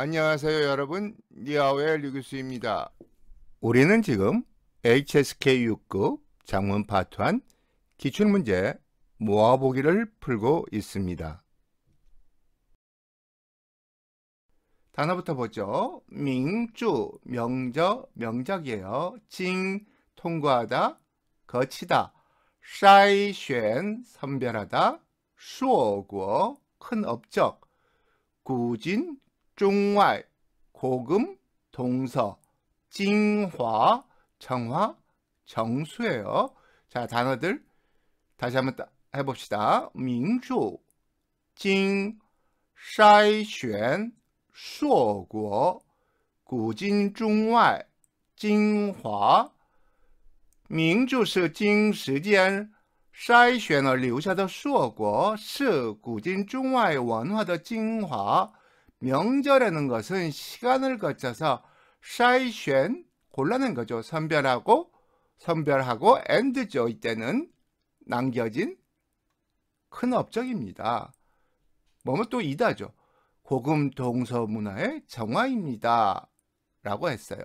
안녕하세요 여러분 니아웨의 류교수입니다 우리는 지금 HSK 6급 장문 파트 1 기출문제 모아보기를 풀고 있습니다 단어부터 보죠 민주 명저 명작이에요 징 통과하다 거치다 사이쉔 선별하다 수어구어 큰 업적 구진 중왈, 고금, 동서, 징화, 정화, 정수예요. 자, 단어들 다시 한번 해봅시다. 민주, 징, 筛选,硕果, 구진 중왈, 징화, 明就是经时间筛选了留下的硕果，是古今中外文化的精华。 명절에는 것은 시간을 거쳐서 샤이쉔 골라낸 거죠. 선별하고 선별하고 엔드죠. 이때는 남겨진 큰 업적입니다. 뭐뭐 또 이다죠. 고금 동서 문화의 정화입니다. 라고 했어요.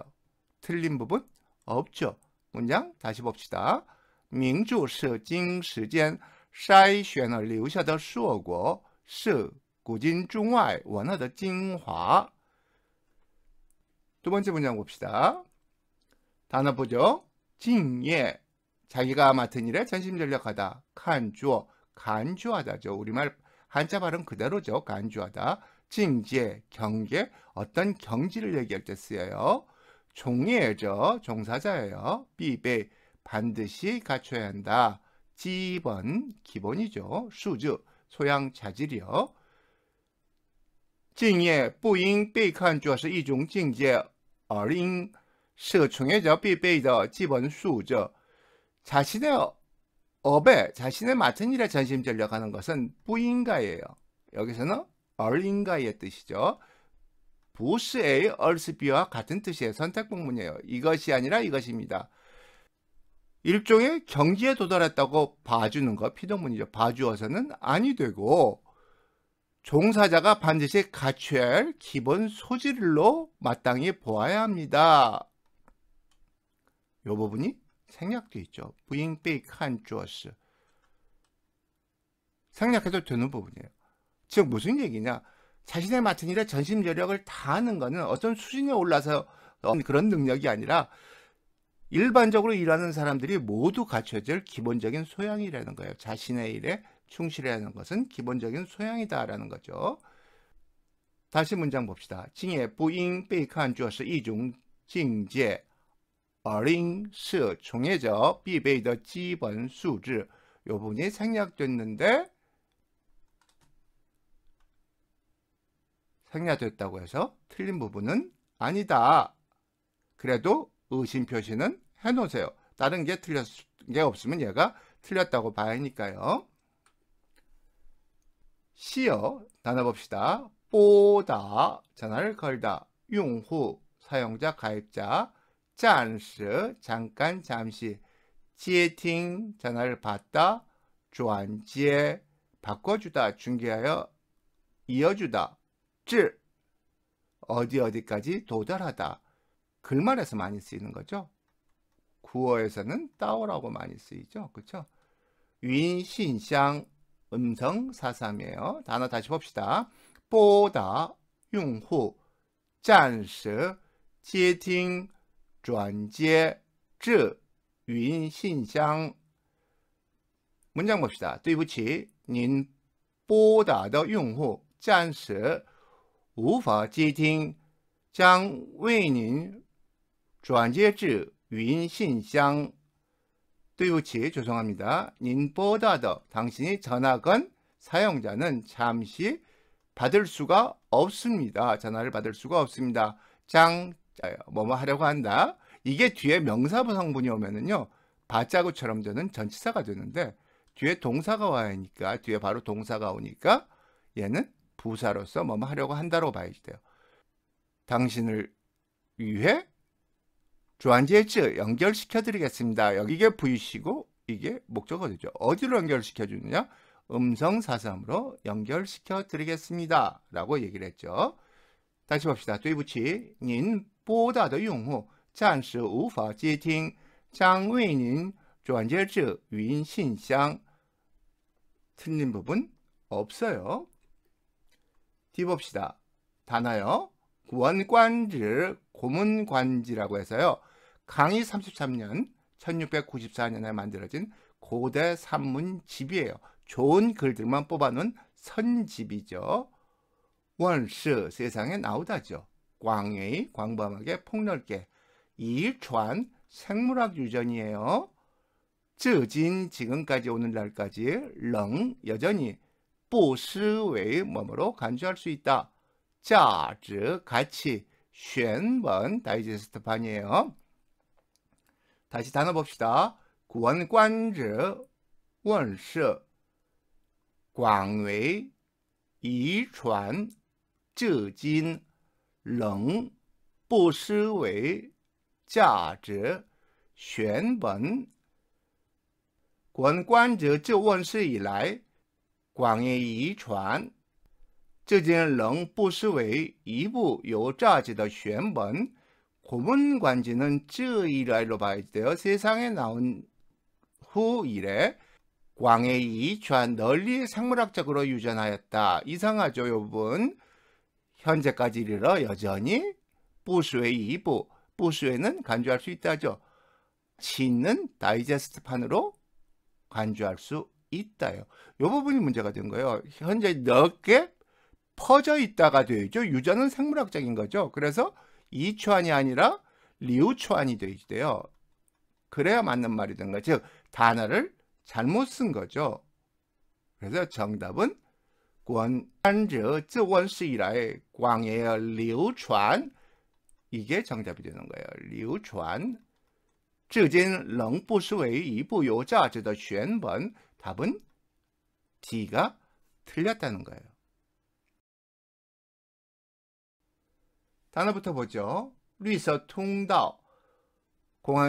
틀린 부분 없죠. 문장 다시 봅시다. 민주是经时间筛选了留下的硕果是 古今中外원어의精华. 두 번째 문장 봅시다. 단어 보죠. 징예. 자기가 맡은 일에 전심전력하다. 간주어. 간주하다죠. 우리말 한자 발음 그대로죠. 간주하다. 징제, 경계, 어떤 경지를 얘기할 때 쓰여요. 종예죠. 종사자예요. 비배, 반드시 갖춰야 한다. 기본, 기본이죠. 수주, 소양, 자질이요. 敬业不应被看作是一种境界，而应是从业者必备的基本素质。자신의 업에 자신의 맡은 일에 전심 전력하는 것은 부인가예요. 여기서는 얼인가의 뜻이죠. 부스의 얼스비와 같은 뜻의 선택복문이에요. 이것이 아니라 이것입니다. 일종의 경지에 도달했다고 봐주는 것 피동문이죠. 봐주어서는 아니 되고 종사자가 반드시 갖춰야 할 기본 소질로 마땅히 보아야 합니다. 이 부분이 생략돼 있죠. 부잉 베이칸 주어스 생략해도 되는 부분이에요. 즉 무슨 얘기냐? 자신의 맡은 일에 전심 전력을 다하는 것은 어떤 수준에 올라서 그런 능력이 아니라 일반적으로 일하는 사람들이 모두 갖춰질 기본적인 소양이라는 거예요. 자신의 일에 충실해하는 것은 기본적인 소양이다라는 거죠. 다시 문장 봅시다. 징의 부인 베이칸주어스 이중 징제 어링스 총해저 비베이더 기본 수지 요 부분이 생략됐는데 생략됐다고 해서 틀린 부분은 아니다. 그래도 의심 표시는 해놓으세요. 다른 게 틀렸 게 없으면 얘가 틀렸다고 봐야 하니까요. 시어 나눠 봅시다. 뽀다 전화를 걸다 용후 사용자 가입자 짠스 잠깐 잠시 지팅 전화를 받다 주안지에 바꿔주다 중개하여 이어주다 질 어디 어디까지 도달하다 글말에서 많이 쓰이는 거죠. 구어에서는 따오라고 많이 쓰이죠. 그렇죠? 윈신샹 음성 사3이에요 단어 다시 봅시다. 보다 용후 잠시 제팅 전제 至云信箱 문장 봅시다. 对不起您 보다 的用户暂时无法接听，将为您转接至云信箱。 수요치 죄송합니다. 인보다더 당신이 전화 건 사용자는 잠시 받을 수가 없습니다. 전화를 받을 수가 없습니다. 장 뭐뭐 하려고 한다. 이게 뒤에 명사부 성분이 오면은요. 바자구처럼 되는 전치사가 되는데 뒤에 동사가 와야 니까 뒤에 바로 동사가 오니까 얘는 부사로서 뭐뭐 하려고 한다로 봐야 돼요. 당신을 위해 주안지에츠 연결시켜 드리겠습니다. 여기게 v 시고 이게 목적어죠. 어디로 연결시켜 주느냐? 음성사삼으로 연결시켜 드리겠습니다. 라고 얘기를 했죠. 다시 봅시다. 对不起您拨打的用户暂时无法接听将为您转接至语音信箱 틀린 부분 없어요. 뒤 봅시다. 단어요. 구원관질, 고문관지라고 해서요. 강의 33년 1694년에 만들어진 고대 산문집이에요. 좋은 글들만 뽑아놓은 선집이죠. 원시 세상에 나오다죠. 광의 광범하게 폭넓게 이초한 생물학 유전이에요. 쯔진 지금까지 오늘날까지 렁 여전히 보스웨의 몸으로 간주할 수 있다. 자, 즈 가치 쉔번 다이제스트판이에요. 再次单读吧。广观者问世，广为遗传至今仍不失为价值玄文。广观者自问世以来，广为遗传至今仍不失为一部有价值的玄文。 고문관지는 쯔이라로 봐야 돼요. 세상에 나온 후 이래 왕의 이좌 널리 생물학적으로 유전하였다. 이상하죠, 여분 현재까지 이르러 여전히 부수의 이부, 부수에는 간주할 수 있다죠. 신은 다이제스트판으로 간주할 수 있다요. 이 부분이 문제가 된 거예요. 현재 넓게 퍼져 있다가 되죠. 유전은 생물학적인 거죠. 그래서 이초안이 아니라 리우초안이 돼있대요. 그래야 맞는 말이 된거즉 단어를 잘못 쓴 거죠. 그래서 정답은 관저这원시이라의 광해의 리우传 이게 정답이 되는 거예요. 리우传 至今仍不失为一部有价值的选本 답은 D가 틀렸다는 거예요. 단어부터 보죠. 루이서 통다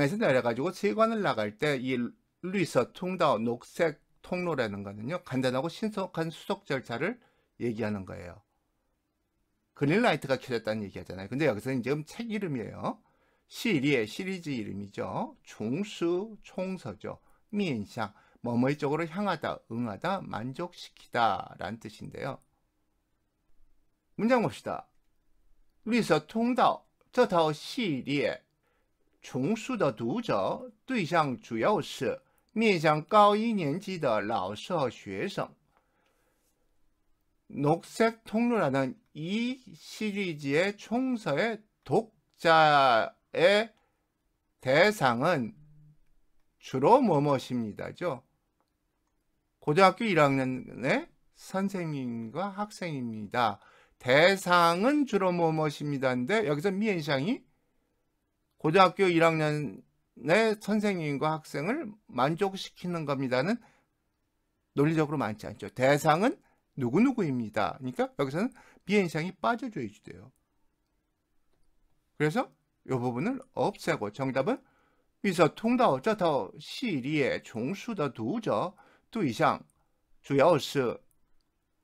공항에서 내려가지고 세관을 나갈 때 이 루이서 통다 녹색 통로라는 거는요. 간단하고 신속한 수속 절차를 얘기하는 거예요. 그린라이트가 켜졌다는 얘기하잖아요. 근데 여기서는 지금 책 이름이에요. 시리의 시리즈 이름이죠. 중수 총서죠. 미인상 뭐뭐의 쪽으로 향하다, 응하다, 만족시키다 라는 뜻인데요. 문장 봅시다. 绿色通道这套系列丛书的读者对象主要是面向高一年级的老师和学生。 녹색 통로라는 이 시리즈의 총서의 독자의 대상은 주로 뭐뭐십니다죠. 고등학교 1학년의 선생님과 학생입니다. 대상은 주로 뭐엇십니다인데 여기서 미엔샹이 고등학교 1학년의 선생님과 학생을 만족시키는 겁니다는 논리적으로 많지 않죠. 대상은 누구누구입니다. 그러니까 여기서는 비엔샹이 빠져줘야지 돼요. 그래서 이 부분을 없애고 정답은 위서 통다 저터 시리의 종수의 두저 두이상 주요是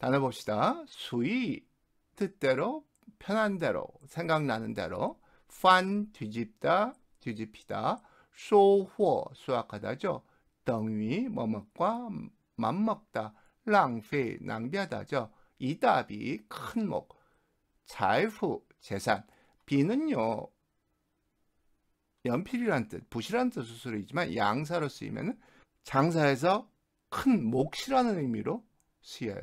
단어 봅시다. 수위 뜻대로 편한 대로 생각나는 대로 판 뒤집다 뒤집히다 소호 수확하다죠. 덩위 뭐먹과 맘먹다 낭패 낭비하다죠. 이 답이 큰 목. 자후 재산 비는요 연필이란 뜻 붓이란 뜻으 쓰이지만 양사로 쓰이면 장사에서 큰 몫이라는 의미로 쓰여요.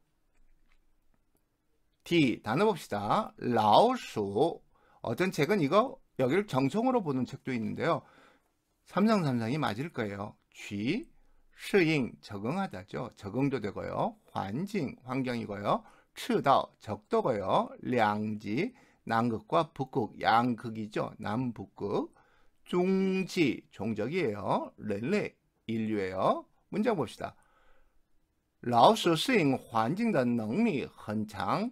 D 단어 봅시다. 라오쇼 어떤 책은 이거 여기를 정성으로 보는 책도 있는데요. 삼성삼성이 맞을 거예요. 쥐 시잉 적응하다죠. 적응도 되고요. 환징 환경이고요. 추다 적도고요. 량지 남극과 북극 양극이죠. 남북극 종지 종적이에요. 렐레 인류예요. 문장 봅시다. 라老스适应环境的能力很强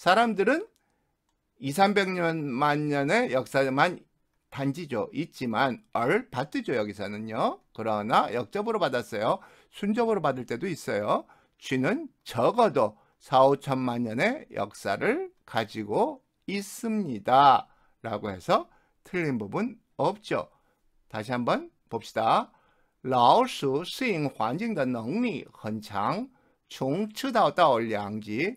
사람들은 2, 300년만 년의 역사만 단지죠. 있지만 얼 받드죠. 여기서는요. 그러나 역접으로 받았어요. 순접으로 받을 때도 있어요. 쥐는 적어도 4, 5천만 년의 역사를 가지고 있습니다. 라고 해서 틀린 부분 없죠. 다시 한번 봅시다. 라오스 老鼠适应环境的能力很强从赤道到两지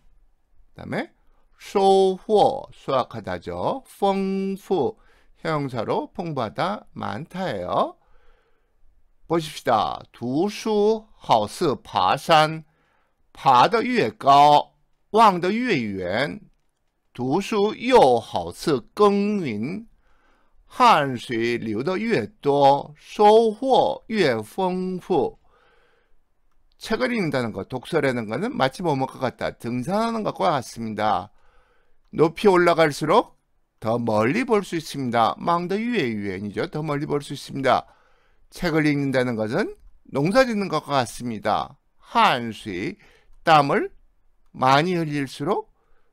그다음에수확하다죠풍부형사로풍부하다많다예요보시시다독서好似爬山爬得越高望得越远독서又好似耕耘汗水流得越多收获越丰富 책을 읽는다는 것, 독서라는 것은 마치 뭐뭐과 같다. 등산하는 것과 같습니다. 높이 올라갈수록 더 멀리 볼 수 있습니다. 망더 유의 유엔이죠. 더 멀리 볼 수 있습니다. 책을 읽는다는 것은 농사 짓는 것과 같습니다. 한수의 땀을 많이 흘릴수록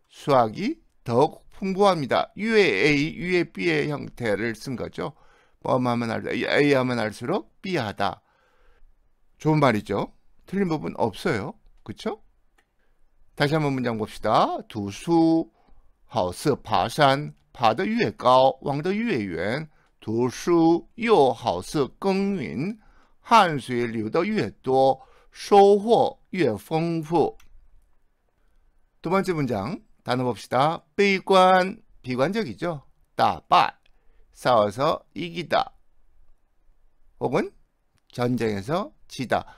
수확이 더욱 풍부합니다. U의 A, U의 B의 형태를 쓴 거죠. 범하면 뭐 알, A 하면 알수록 B하다. 좋은 말이죠. 틀린 부분 없어요. 그쵸? 다시 한 번 문장 봅시다. 두수, 하우스, 파산, 파더 유에 가오, 왕더 유에 유엔, 두수, 요, 하우스, 耕윈, 한수의 류더 유에 또, 收获 유에 丰富두 번째 문장, 단어 봅시다비관 비관적이죠. 다발, 싸워서 이기다. 혹은 전쟁에서 지다.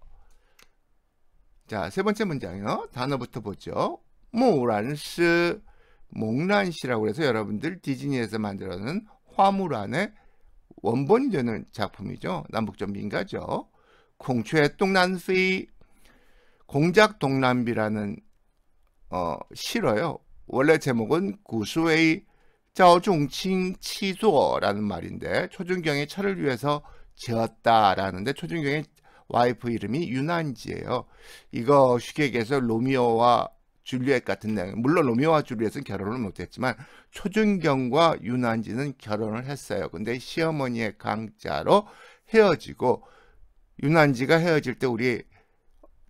자, 세 번째 문장이요. 단어부터 보죠. 모란스 몽란시라고 해서 여러분들 디즈니에서 만들어낸 화물안의 원본이 되는 작품이죠. 남북전 민가죠. 공초의 동란시 공작 동남비라는 어, 실어요. 원래 제목은 구수의 자오종칭 치조라는 말인데 초중경의 철을 위해서 지었다라는데 초중경의 와이프 이름이 유난지예요. 이거 쉽게 얘기해서 로미오와 줄리엣 같은 내용. 물론 로미오와 줄리엣은 결혼을 못했지만 초준경과 유난지는 결혼을 했어요. 근데 시어머니의 강자로 헤어지고 유난지가 헤어질 때 우리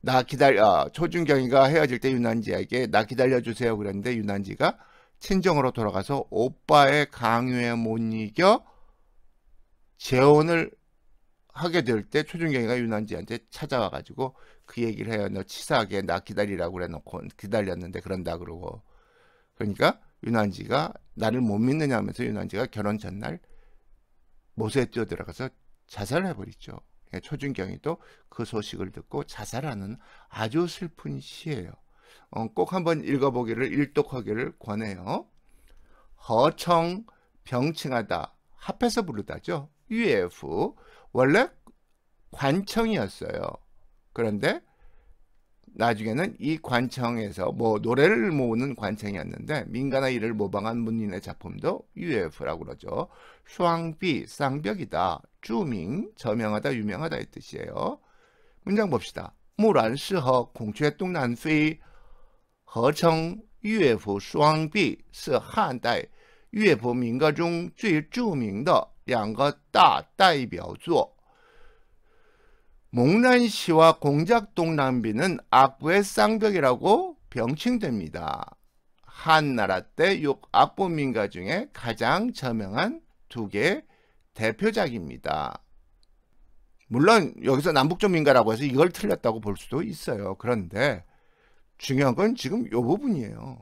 나 기다려 아, 초준경이가 헤어질 때 유난지에게 나 기다려 주세요 그랬는데 유난지가 친정으로 돌아가서 오빠의 강요에 못 이겨 재혼을 하게 될 때 초준경이가 윤한지한테 찾아와 가지고 그 얘기를 해요. 너 치사하게 나 기다리라고 그래 놓고 기다렸는데 그런다 그러고 그러니까 윤한지가 나를 못 믿느냐 하면서 윤한지가 결혼 전날 모세에 뛰어들어가서 자살을 해버리죠. 예, 초준경이 또그 소식을 듣고 자살하는 아주 슬픈 시예요. 어, 꼭 한번 읽어보기를 일독하기를 권해요. 허청 병칭하다 합해서 부르다죠. 유에 f 원래 관청이었어요. 그런데 나중에는 이 관청에서 뭐 노래를 모으는 관청이었는데 민간의 일을 모방한 문인의 작품도 UF라고 그러죠. 슈앙비 쌍벽이다. 주밍 저명하다 유명하다 이 뜻이에요. 문장 봅시다. 무란시허 공최 동난페 허청 UF 슈앙비 是汉代乐府民歌中最著名的两个大代表作。 목란시와 공작동남비는 악부의 쌍벽이라고 병칭됩니다. 한나라 때 6악부민가 중에 가장 저명한 두 개의 대표작입니다. 물론 여기서 남북조민가라고 해서 이걸 틀렸다고 볼 수도 있어요. 그런데 중요한 건 지금 이 부분이에요.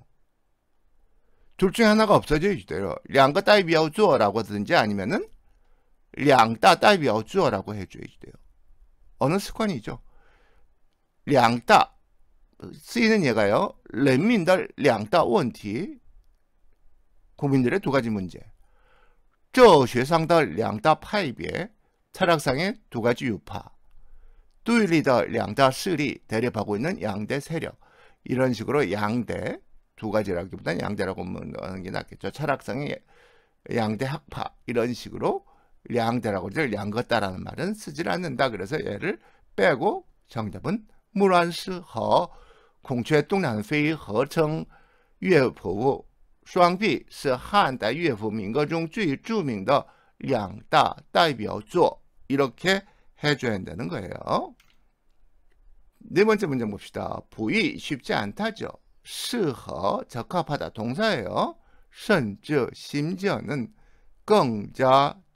둘 중에 하나가 없어져 이대로 양거 따이비아우주어라고 하든지 아니면은 량따 따이어 주어라고 해줘야 돼요. 어느 습관이죠? 양따 쓰이는 얘가요 렌민달 량따 원티 국민들의 두 가지 문제. 저 쉐상달 량따 파이비에 철학상의 두 가지 유파. 뚜일리더 량따 쓰리 대립하고 있는 양대 세력. 이런 식으로 양대 두 가지라기보다는 양대라고 하는 게 낫겠죠. 철학상의 양대 학파 이런 식으로 량대라고 그러죠. 량것다라는 말은 쓰질 않는다. 그래서 얘를 빼고 정답은 무란스허 공최 동남페이 허청 유乐부双璧 是汉代 乐부 민거중주의주名的 양다 代表조 이렇게 해줘야 한다는 거예요. 네 번째 문제 봅시다. 부위 쉽지 않다죠. 스허 적합하다 동사예요. 심지 심지어는 更加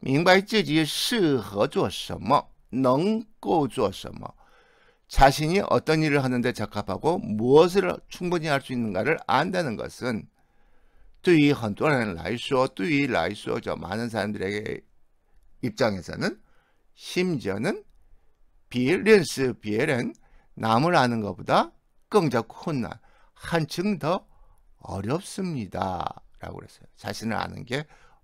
明白自己适合做什么，能够做什么，자신이어떤일을하는데적합하고무엇을충분히할 수있는가를안다는것은对于很多人来说，对于来说，저많은사람들에게입장에서는심지어는 밸런스 비에은 남을 아는 것보다 끙적 혼난 한층 더 어렵습니다. 라고 그랬어요. 자신을 아는 게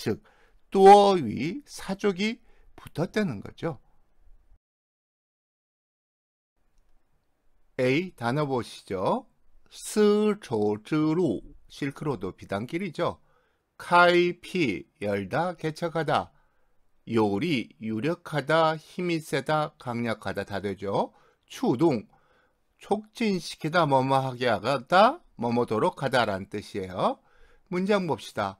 즉 또어위 사족이 붙었다는 거죠. A 단어 보시죠. 스조즈루 실크로드 비단길이죠. 카이피 열다 개척하다 요리 유력하다 힘이 세다 강력하다 다 되죠. 추동 촉진시키다 뭐뭐하게 하다 뭐뭐도록 하다라 뜻이에요. 문장 봅시다.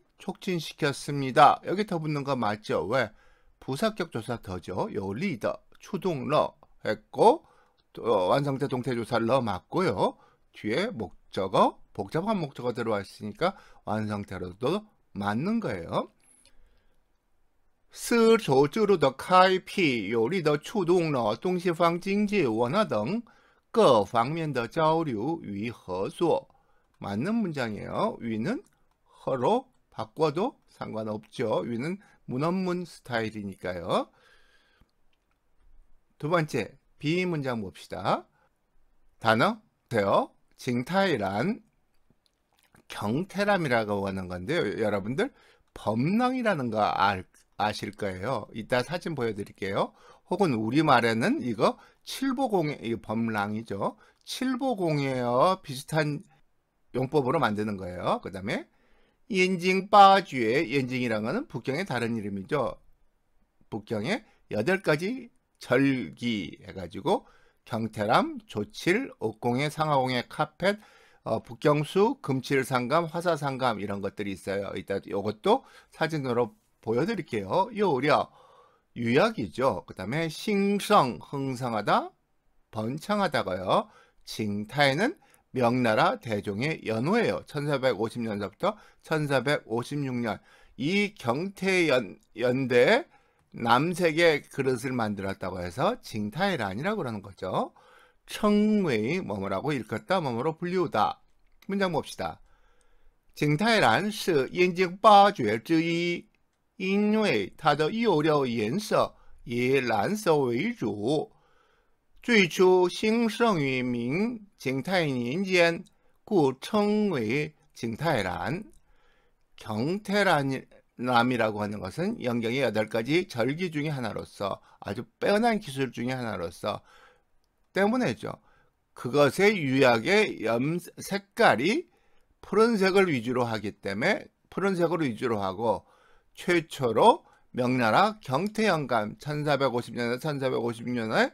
촉진시켰습니다. 여기 더 붙는 거 맞죠? 왜? 부사격 조사 더죠. 요 리더, 추동러 했고 또 완성자 동태 조사를 넣어 맞고요. 뒤에 목적어, 복잡한 목적어 들어와 있으니까 완성태로도 맞는 거예요. 스조쯔로더 카이 피 요리 더 추동 러 동시방 징지 원화 등各方面的交流与合作 맞는 문장이에요. 위는 허로 바꿔도 상관없죠. 위는 문헌문 스타일이니까요. 두 번째, 비 문장 봅시다. 단어, 보어 징타이란 경태람이라고 하는 건데요. 여러분들, 범렁이라는 거 아, 아실 거예요. 이따 사진 보여드릴게요. 혹은 우리말에는 이거 칠보공, 이 범랑이죠. 칠보공이에요. 비슷한 용법으로 만드는 거예요. 그 다음에 옌징빠쥐의옌징이란 것은 북경의 다른 이름이죠. 북경의 여덟 가지 절기 해가지고 경태람, 조칠, 옥공의 상하공의 카펫, 어, 북경수, 금칠상감, 화사상감 이런 것들이 있어요. 이따 이것도 사진으로 보여드릴게요. 요려 유약이죠. 그 다음에 싱성, 흥성하다, 번창하다가요. 징타에는 명나라 대종의 연호예요. 1450년서부터 1456년 이 경태연 연대 남색의 그릇을 만들었다고 해서 징타의란이라고 그러는 거죠. 청웨이 뭐뭐라고 읽었다 뭐뭐로 불리우다. 문장 봅시다. 징타의란是燕京八绝之一因이它的釉料颜色以蓝色为주 最初兴盛于明景泰年间，故称为景泰란. 경태란이라고 하는 것은 영경의 여덟 가지 절기 중의 하나로서 아주 빼어난 기술 중의 하나로서 때문에죠. 그것의 유약의 염 색깔이 푸른색을 위주로 하기 때문에 푸른색을 위주로 하고 최초로 명나라 경태영감 1450년에 1450년에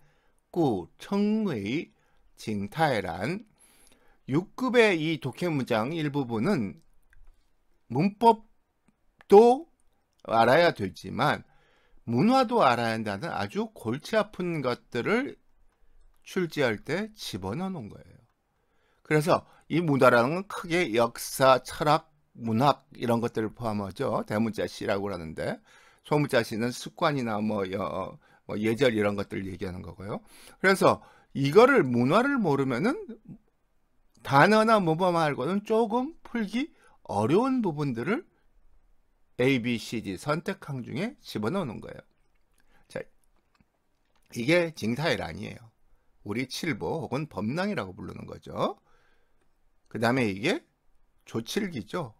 꾸청의징타에란 6급의 이 독해 문장 일부분은 문법도 알아야 되지만 문화도 알아야 한다는 아주 골치 아픈 것들을 출제할 때 집어넣어 놓은 거예요. 그래서 이 문화라는 건 크게 역사, 철학, 문학 이런 것들을 포함하죠. 대문자 시라고 하는데 소문자 시는 습관이나 뭐 여, 뭐 예절 이런 것들을 얘기하는 거고요. 그래서 이거를 문화를 모르면은 단어나 모범 알고는 조금 풀기 어려운 부분들을 A, B, C, D 선택항 중에 집어넣는 거예요. 자, 이게 징사일 아니에요. 우리 칠보 혹은 범랑이라고 부르는 거죠. 그 다음에 이게 조칠기죠.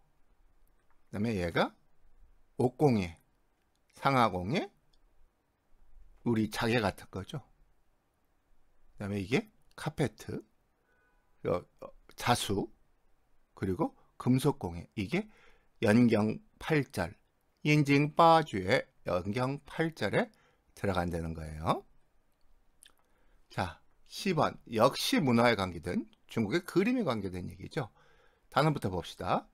그 다음에 얘가 옥공예, 상하공예, 우리 자개 같은 거죠. 그 다음에 이게 카페트, 어, 어, 자수, 그리고 금속공예. 이게 연경 8절, 인증 빠주의 연경 8절에 들어간다는 거예요. 자, 10번. 역시 문화에 관계된 중국의 그림에 관계된 얘기죠. 단어부터 봅시다.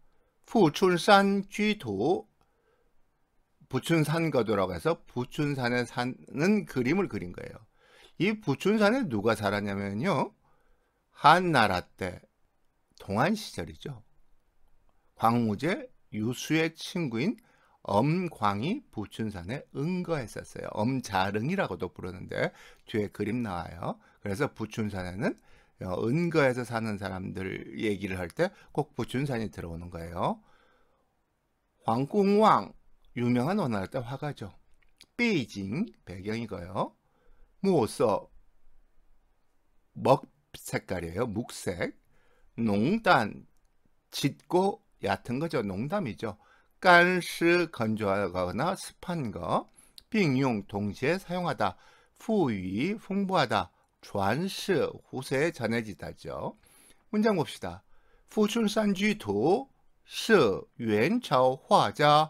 후출산 쥐도 부춘산 거도라고 해서 부춘산에 사는 그림을 그린 거예요. 이 부춘산에 누가 살았냐면요. 한나라 때 동안 시절이죠. 광무제 유수의 친구인 엄광이 부춘산에 은거했었어요. 엄자릉이라고도 부르는데 뒤에 그림 나와요. 그래서 부춘산에는 은거에서 사는 사람들 얘기를 할 때 꼭 부춘산이 들어오는 거예요. 황궁왕 유명한 원화일 때 화가죠. 베이징 배경이고요. 무엇서 먹 색깔이에요. 묵색. 농단 짙고 얕은 거죠. 농담이죠. 깐스 건조하거나 습한 거. 빙용 동시에 사용하다. 후위 풍부하다. 전스 후세에 전해지다죠. 문장 봅시다. 富春山居图是元朝画家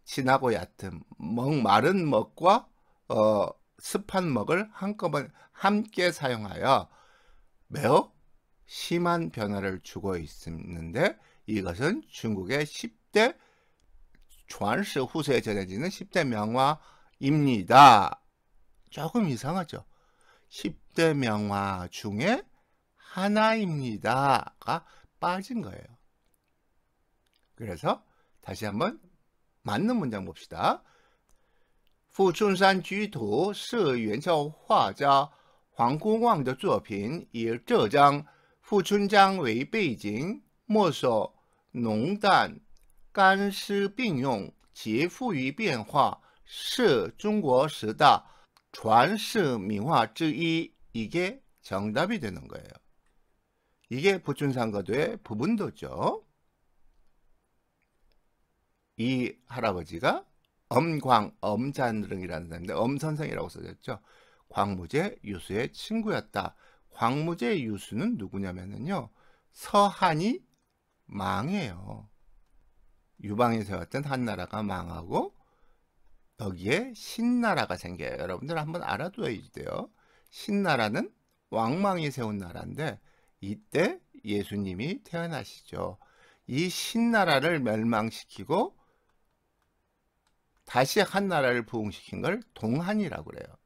진하고 얕은 먹 마른 먹과 어, 습한 먹을 한꺼번에 함께 사용하여 매우 심한 변화를 주고 있는데 이것은 중국의 10대 조안시 후세에 전해지는 10대 명화입니다. 조금 이상하죠. 10대 명화 중에 하나입니다가 빠진 거예요. 그래서 다시 한번 맞는 문장 봅시다. 富春山居图是元朝画家黄公望的作品，以浙江富春江为背景，墨守 농단, 간湿 并用,其富于变化是 중국시다, 传世 민화之一 이게 정답이 되는 거예요. 이게 부춘산거도의 부분도죠. 이 할아버지가 엄광 엄잔릉이라는 사람인데 엄선생이라고 써졌죠. 광무제 유수의 친구였다. 광무제 유수는 누구냐면요. 서한이 망해요. 유방이 세웠던 한나라가 망하고 여기에 신나라가 생겨요. 여러분들 한번 알아둬야 돼요. 신나라는 왕망이 세운 나라인데 이때 예수님이 태어나시죠. 이 신나라를 멸망시키고 다시 한 나라를 부흥시킨 걸 동한이라고 그래요.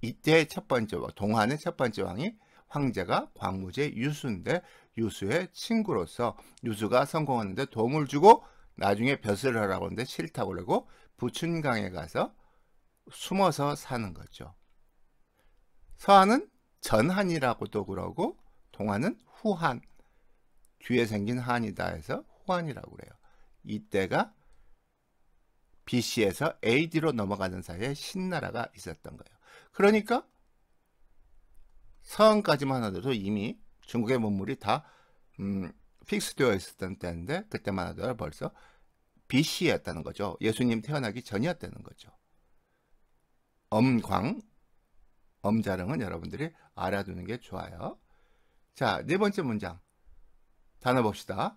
이때 첫 번째 동한의 첫 번째 왕이 황제가 광무제 유수인데 유수의 친구로서 유수가 성공하는데 도움을 주고 나중에 벼슬을 하라고 하는데 싫다고 그러고 부춘강에 가서 숨어서 사는 거죠. 서한은 전한이라고도 그러고 동한은 후한 뒤에 생긴 한이다 해서 후한이라고 그래요. 이때가 BC에서 AD로 넘어가는 사이에 신나라가 있었던 거예요. 그러니까 서원까지만 하더라도 이미 중국의 문물이 다 음, 픽스되어 있었던 때인데 그때만 하더라도 벌써 BC였다는 거죠. 예수님 태어나기 전이었다는 거죠. 엄광, 엄자릉은 여러분들이 알아두는 게 좋아요. 자, 네 번째 문장. 단어 봅시다.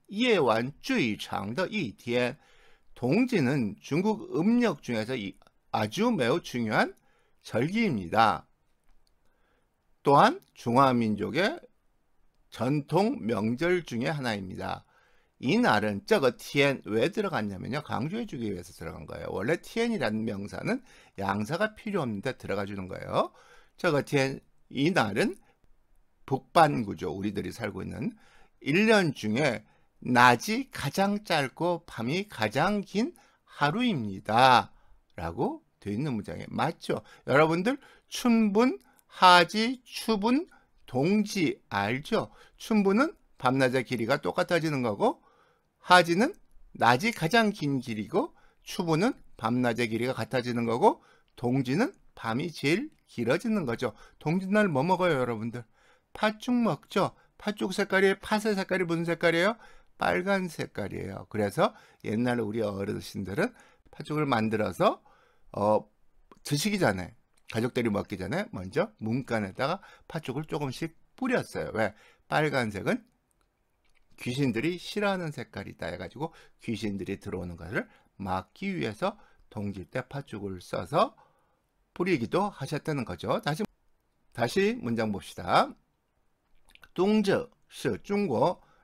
夜晚最长的一天. 동지는 중국 음력 중에서 아주 매우 중요한 절기입니다. 또한 중화민족의 전통 명절 중의 하나입니다. 이 날은 저거 티엔 왜 들어갔냐면요. 강조해 주기 위해서 들어간 거예요. 원래 티엔이라는 명사는 양사가 필요 없는데 들어가 주는 거예요. 저거 티엔 이 날은 북반구죠. 우리들이 살고 있는 1년 중에 낮이 가장 짧고 밤이 가장 긴 하루입니다. 라고 되어 있는 문장에 맞죠? 여러분들 춘분, 하지, 추분, 동지 알죠? 춘분은 밤낮의 길이가 똑같아지는 거고 하지는 낮이 가장 긴 길이고 추분은 밤낮의 길이가 같아지는 거고 동지는 밤이 제일 길어지는 거죠. 동짓날 뭐 먹어요, 여러분들? 팥죽 먹죠? 팥죽 색깔이 팥의 색깔이 무슨 색깔이에요? 빨간 색깔이에요. 그래서 옛날 우리 어르신들은 팥죽을 만들어서 어, 드시기 전에 가족들이 먹기 전에 먼저 문간에다가 팥죽을 조금씩 뿌렸어요. 왜? 빨간색은 귀신들이 싫어하는 색깔이다 해가지고 귀신들이 들어오는 것을 막기 위해서 동질 때 팥죽을 써서 뿌리기도 하셨다는 거죠. 다시 다시 문장 봅시다. 동저是中国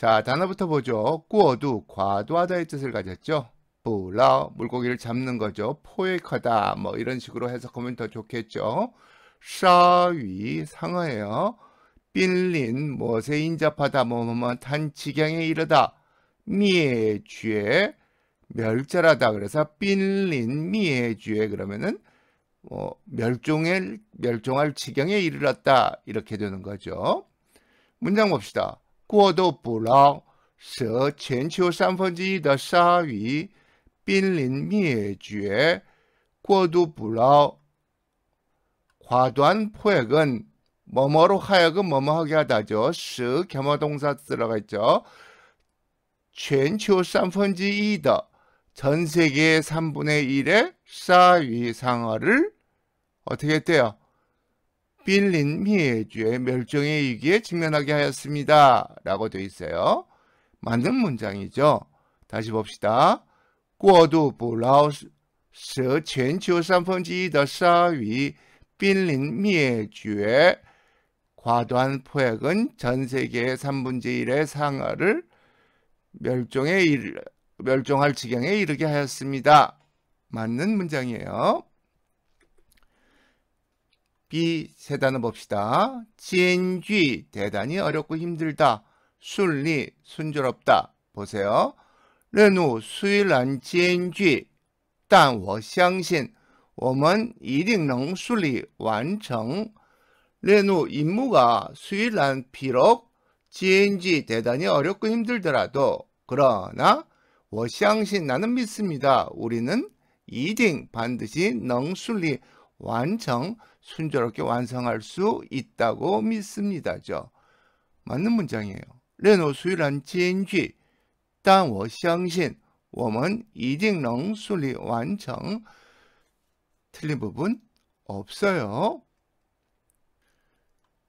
자, 단어부터 보죠. 꾸어두, 과도하다의 뜻을 가졌죠. 불러, 물고기를 잡는 거죠. 포획하다, 뭐 이런 식으로 해석하면 더 좋겠죠. 샤위, 상어예요. 빌린, 무에 인접하다, 뭐뭐뭐 탄치경에 이르다. 미에쥐에 멸절하다. 그래서 빌린 미에쥐에 그러면은 뭐 멸종에 멸종할 지경에 이르렀다 이렇게 되는 거죠. 문장 봅시다. 过度捕捞，使全球三分之一的鲨鱼濒临灭绝。过度捕捞, 과도한 포획은 뭐뭐로 하여금 뭐뭐하게 하다죠. 스 겸허동사 들어가 있죠. 全球 3분의 1더 전 세계의 3분의 1의 사위 상어를 어떻게 했대요? 빌린 미에주의 멸종의 위기에 직면하게 하였습니다. 라고 되어 있어요. 맞는 문장이죠. 다시 봅시다. 过度捕捞使全球三分之一的鲨鱼濒临灭绝。 과도한 포획은 전 세계의 3분의 1의 상어를 멸종에 멸종할 지경에 이르게 하였습니다. 맞는 문장이에요. B 세 단어 봅시다. 진쥐 대단히 어렵고 힘들다. 순리 순조롭다. 보세요. 르누 수일 안 진쥐. 但我相信我们一定能顺利完成。 레누 임무가 수일한 비록 진지 대단히 어렵고 힘들더라도 그러나 我相信 나는 믿습니다. 우리는 이딩 반드시 능순리 완성 순조롭게 완성할 수 있다고 믿습니다죠. 맞는 문장이에요. 레노 수유란 지엔쥐, 但我相信我们一定能 순리 완성. 틀린 부분 없어요.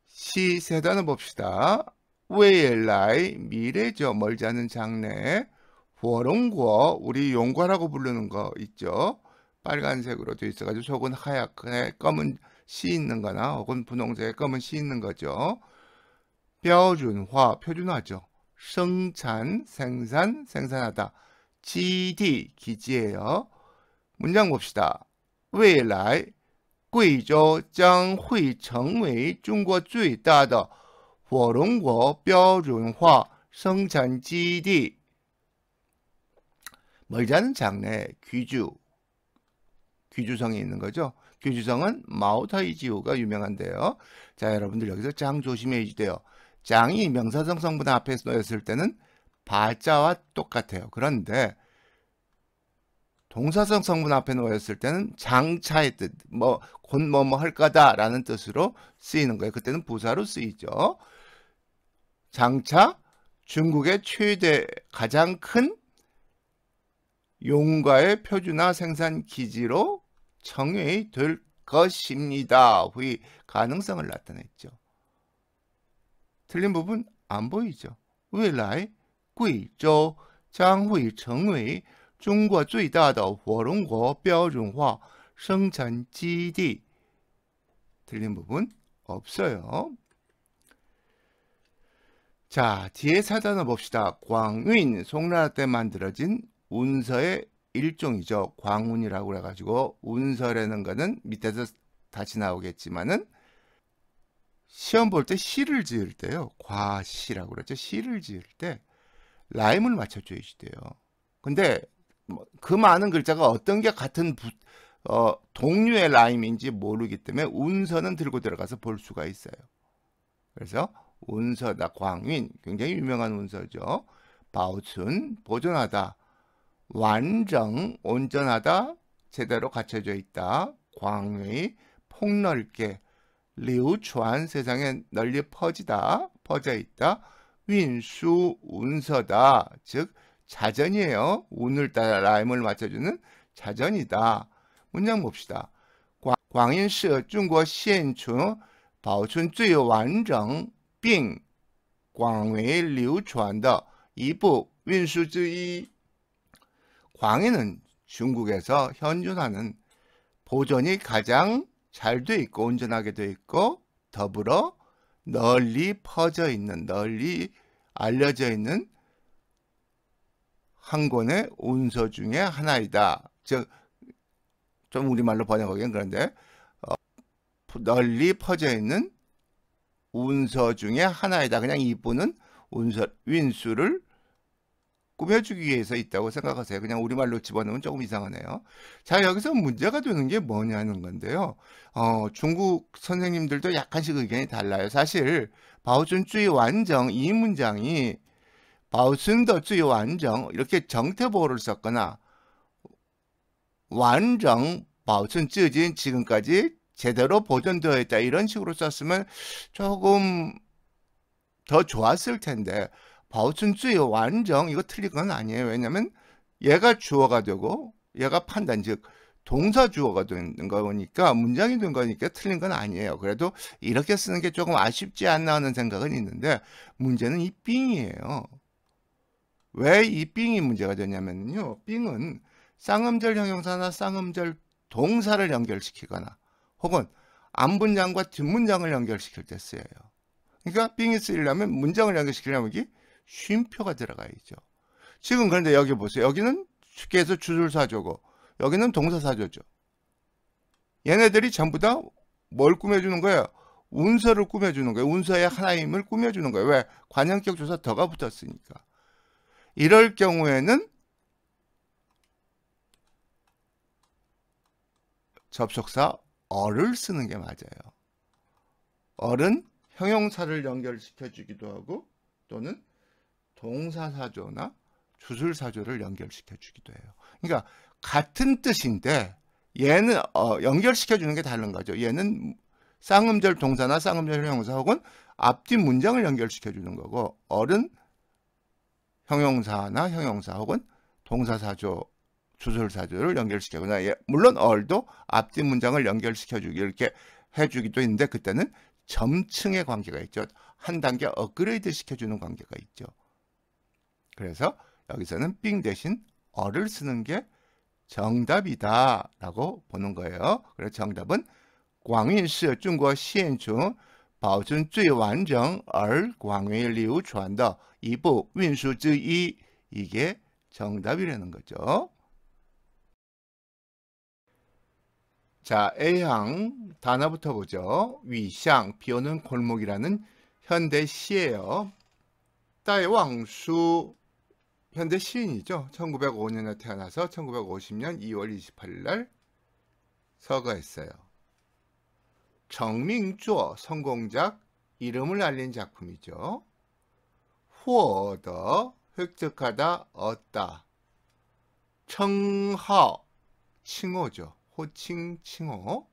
시세 단어 봅시다. 외엘 미래죠. 멀지 않은 장래. 보롱고 우리 용과라고 부르는 거 있죠. 빨간색으로 돼 있어가지고 속은 하얗게 검은 시 있는 거나 혹은 분홍색 검은 시 있는 거죠. 표준화, 표준화죠. 생산, 생산, 생산하다. GD, 기지예요. 문장 봅시다. 未来贵州将会成为 중국 最大的火龙果标准化 생산 기지. 멀지 않은 장래 귀주, 귀주성이 있는 거죠. 교주성은 마오타이지오가 유명한데요. 자, 여러분들 여기서 장 조심해야지 돼요. 장이 명사성 성분 앞에 놓였을 때는 바자와 똑같아요. 그런데 동사성 성분 앞에 놓였을 때는 장차의 뜻, 뭐, 곧뭐뭐할 거다 라는 뜻으로 쓰이는 거예요. 그때는 부사로 쓰이죠. 장차 중국의 최대, 가장 큰용과의 표준화 생산 기지로 청해이될 것입니다. 의 가능성을 나타냈죠. 틀린 부분 안 보이죠.未来 贵州将会成为 중국의 最大的火龙果标准化生产基 틀린 부분 없어요. 자, 뒤에 사단을 봅시다. 광윈, 송나라 때 만들어진 운서의 일종이죠. 광운이라고 해가지고 운설에는 거는 밑에서 다시 나오겠지만은 시험 볼 때 시를 지을 때요. 과시라고 그러죠 시를 지을 때 라임을 맞춰줘야지 돼요. 근데 뭐 그 많은 글자가 어떤 게 같은 부, 어, 동류의 라임인지 모르기 때문에 운서는 들고 들어가서 볼 수가 있어요. 그래서 운서다 광윈 굉장히 유명한 운서죠. 바우춘 보존하다 완전 온전하다, 제대로 갖춰져 있다. 광의, 폭넓게, 류우추한 세상에 널리 퍼지다, 퍼져 있다. 윈수, 운서다. 즉, 자전이에요. 운을 따라 라임을 맞춰주는 자전이다. 문장 봅시다. 광인시 중국 시엔춘 바오춘 완전 빙광广류流传的이部윈수之一 광해는 중국에서 현존하는 보존이 가장 잘 돼 있고 온전하게 돼 있고 더불어 널리 퍼져 있는 널리 알려져 있는 한 권의 운서 중에 하나이다. 즉, 좀 우리말로 번역하기엔 그런데 어, 널리 퍼져 있는 운서 중에 하나이다. 그냥 이분은 운서 윈수를 꾸며주기 위해서 있다고 생각하세요. 그냥 우리말로 집어넣으면 조금 이상하네요. 자, 여기서 문제가 되는 게 뭐냐는 건데요. 어, 중국 선생님들도 약간씩 의견이 달라요. 사실 바오준주의 완정 이 문장이 바오순더주의 완정 이렇게 정태보를 썼거나 완정 바오순쯔진 지금까지 제대로 보존되어 있다 이런 식으로 썼으면 조금 더 좋았을 텐데 바오춘쯔 완정 이거 틀린 건 아니에요. 왜냐면 하 얘가 주어가 되고 얘가 판단 즉 동사 주어가 되는 거니까 문장이 된 거니까 틀린 건 아니에요. 그래도 이렇게 쓰는 게 조금 아쉽지 않나 하는 생각은 있는데 문제는 이 빙이에요. 왜 이 빙이 문제가 되냐면요. 빙은 쌍음절 형용사나 쌍음절 동사를 연결시키거나 혹은 앞문장과 뒷문장을 연결시킬 때 쓰여요. 그러니까 빙이 쓰려면 문장을 연결시키려면 이게 쉼표가 들어가 있죠. 지금 그런데 여기 보세요. 여기는 쉽게 서 주술사조고 여기는 동사사조죠. 얘네들이 전부 다 뭘 꾸며주는 거예요? 운서를 꾸며주는 거예요. 운서의 하나임을 꾸며주는 거예요. 왜? 관형격 조사 더가 붙었으니까. 이럴 경우에는 접속사 어를 쓰는 게 맞아요. 어른 형용사를 연결시켜주기도 하고 또는 동사사조나 주술사조를 연결시켜 주기도 해요. 그러니까 같은 뜻인데 얘는 어, 연결시켜 주는 게 다른 거죠. 얘는 쌍음절 동사나 쌍음절 형용사 혹은 앞뒤 문장을 연결시켜 주는 거고 어른 형용사나 형용사 혹은 동사사조 주술사조를 연결시켜거나 예, 물론 얼도 앞뒤 문장을 연결시켜 주기 이렇게 해주기도 있는데 그때는 점층의 관계가 있죠. 한 단계 업그레이드 시켜주는 관계가 있죠. 그래서 여기서는 빙 대신 어를 쓰는 게 정답이다 라고 보는 거예요. 그래서 정답은 광윈시 중국 시엔중 바오준 最完整而 광윈리우 전더 이부 윈수 之一 이게 정답이라는 거죠. 자, A항 단어부터 보죠. 위샹 비오는 골목이라는 현대 시예요. 대왕수 현재 시인이죠. 1905년에 태어나서 1950년 2월 28일 날 서거했어요. 정민어 성공작 이름을 알린 작품이죠. 후어더 획득하다 얻다 청허 칭호죠. 호칭 칭호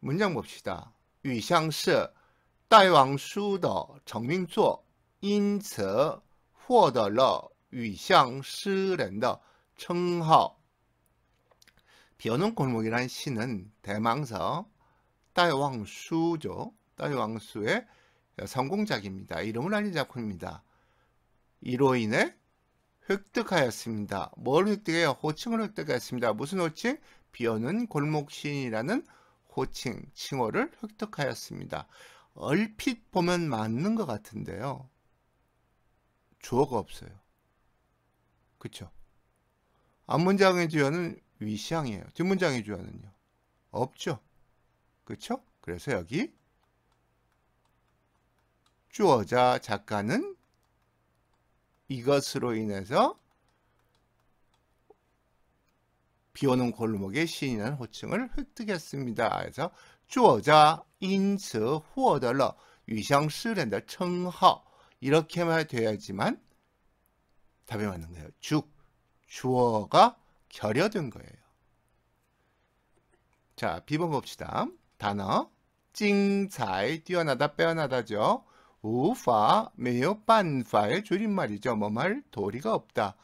문장 봅시다. 위상스 대왕수더 정成주어인此 获得了雨巷诗人的称号. 비오는 골목이란 시는 대망서 따여왕수죠. 따여왕수의 성공작입니다. 이름을 알린 작품입니다. 이로 인해 획득하였습니다. 뭘 획득해요? 호칭을 획득하였습니다. 무슨 호칭? 비오는 골목 시인이라는 호칭, 칭호를 획득하였습니다. 얼핏 보면 맞는 것 같은데요. 주어가 없어요. 그쵸? 앞문장의 주어는 위시앙이에요. 뒷문장의 주어는요. 없죠. 그쵸? 그래서 여기 주어자 작가는 이것으로 인해서 비오는 골목의 신이라는 호칭을 획득했습니다. 그래서 주어자 인스 후어덜러 위상스 랜더 청하 이렇게만 돼야지만 답이 맞는 거예요. 죽, 주어가 결여된 거예요. 자, 비번 봅시다. 단어 찡잘 뛰어나다 빼어나다죠. 우파 매우 반파의 줄임말이죠. 뭐 말 도리가 없다.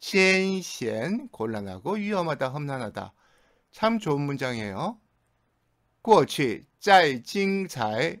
젠시엔 곤란하고 위험하다 험난하다. 참 좋은 문장이에요. 过去在精彩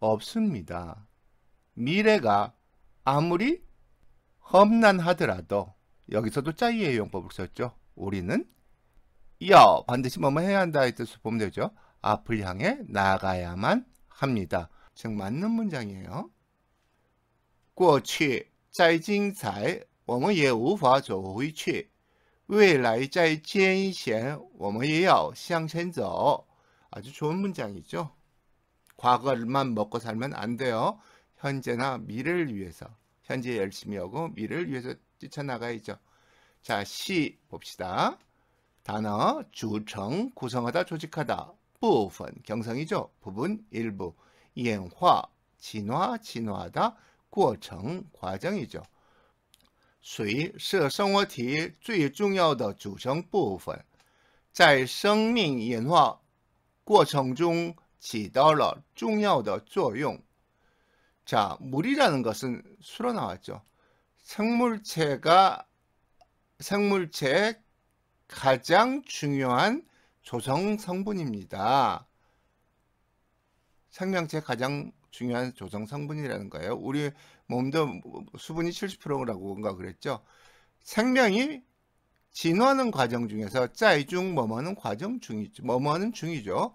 없습니다. 미래가 아무리 험난하더라도 여기서도 짜이의 용법을 썼죠. 우리는 여 반드시 뭐뭐 해야 한다 했 뜻을 보면 되죠. 앞을 향해 나가야만 합니다. 즉 맞는 문장이에요. 过去再精彩我们也无法走回去未来再艰险我们也要向前走 아주 좋은 문장이죠. 과거만 먹고 살면 안 돼요. 현재나 미래를 위해서 현재 열심히 하고 미래를 위해서 뛰쳐나가야죠. 자, 시 봅시다. 단어 주청 구성하다 조직하다 부분 경성이죠. 부분 일부 연화 진화 진화하다 과정 과정이죠. 水是生活体最重要的组成部在生命演化过程中 起到了重要的作用。자, 물이라는 것은 수로 나왔죠. 생물체가 생물체 가장 중요한 조성 성분입니다. 생명체 가장 중요한 조성 성분이라는 거예요. 우리 몸도 수분이 70%라고 뭔가 그랬죠. 생명이 진화하는 과정 중에서 짜이중 머무는 과정 중이죠. 머무는 중이죠.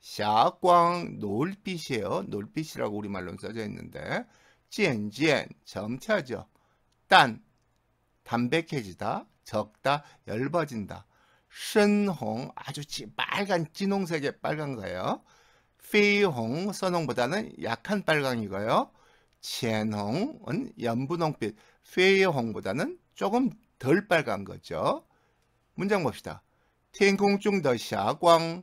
샤광 노을빛이에요. 노을빛이라고 우리말로 써져 있는데 찌엔엔 점차죠. 딴 담백해지다 적다 열어진다 신홍 아주 지 빨간 진홍색의 빨간 거예요. 이홍 선홍보다는 약한 빨강이고요. 첸홍은 연분홍빛, 페이홍보다는 조금 덜 빨간 거죠. 문장 봅시다. 天空中더 샤광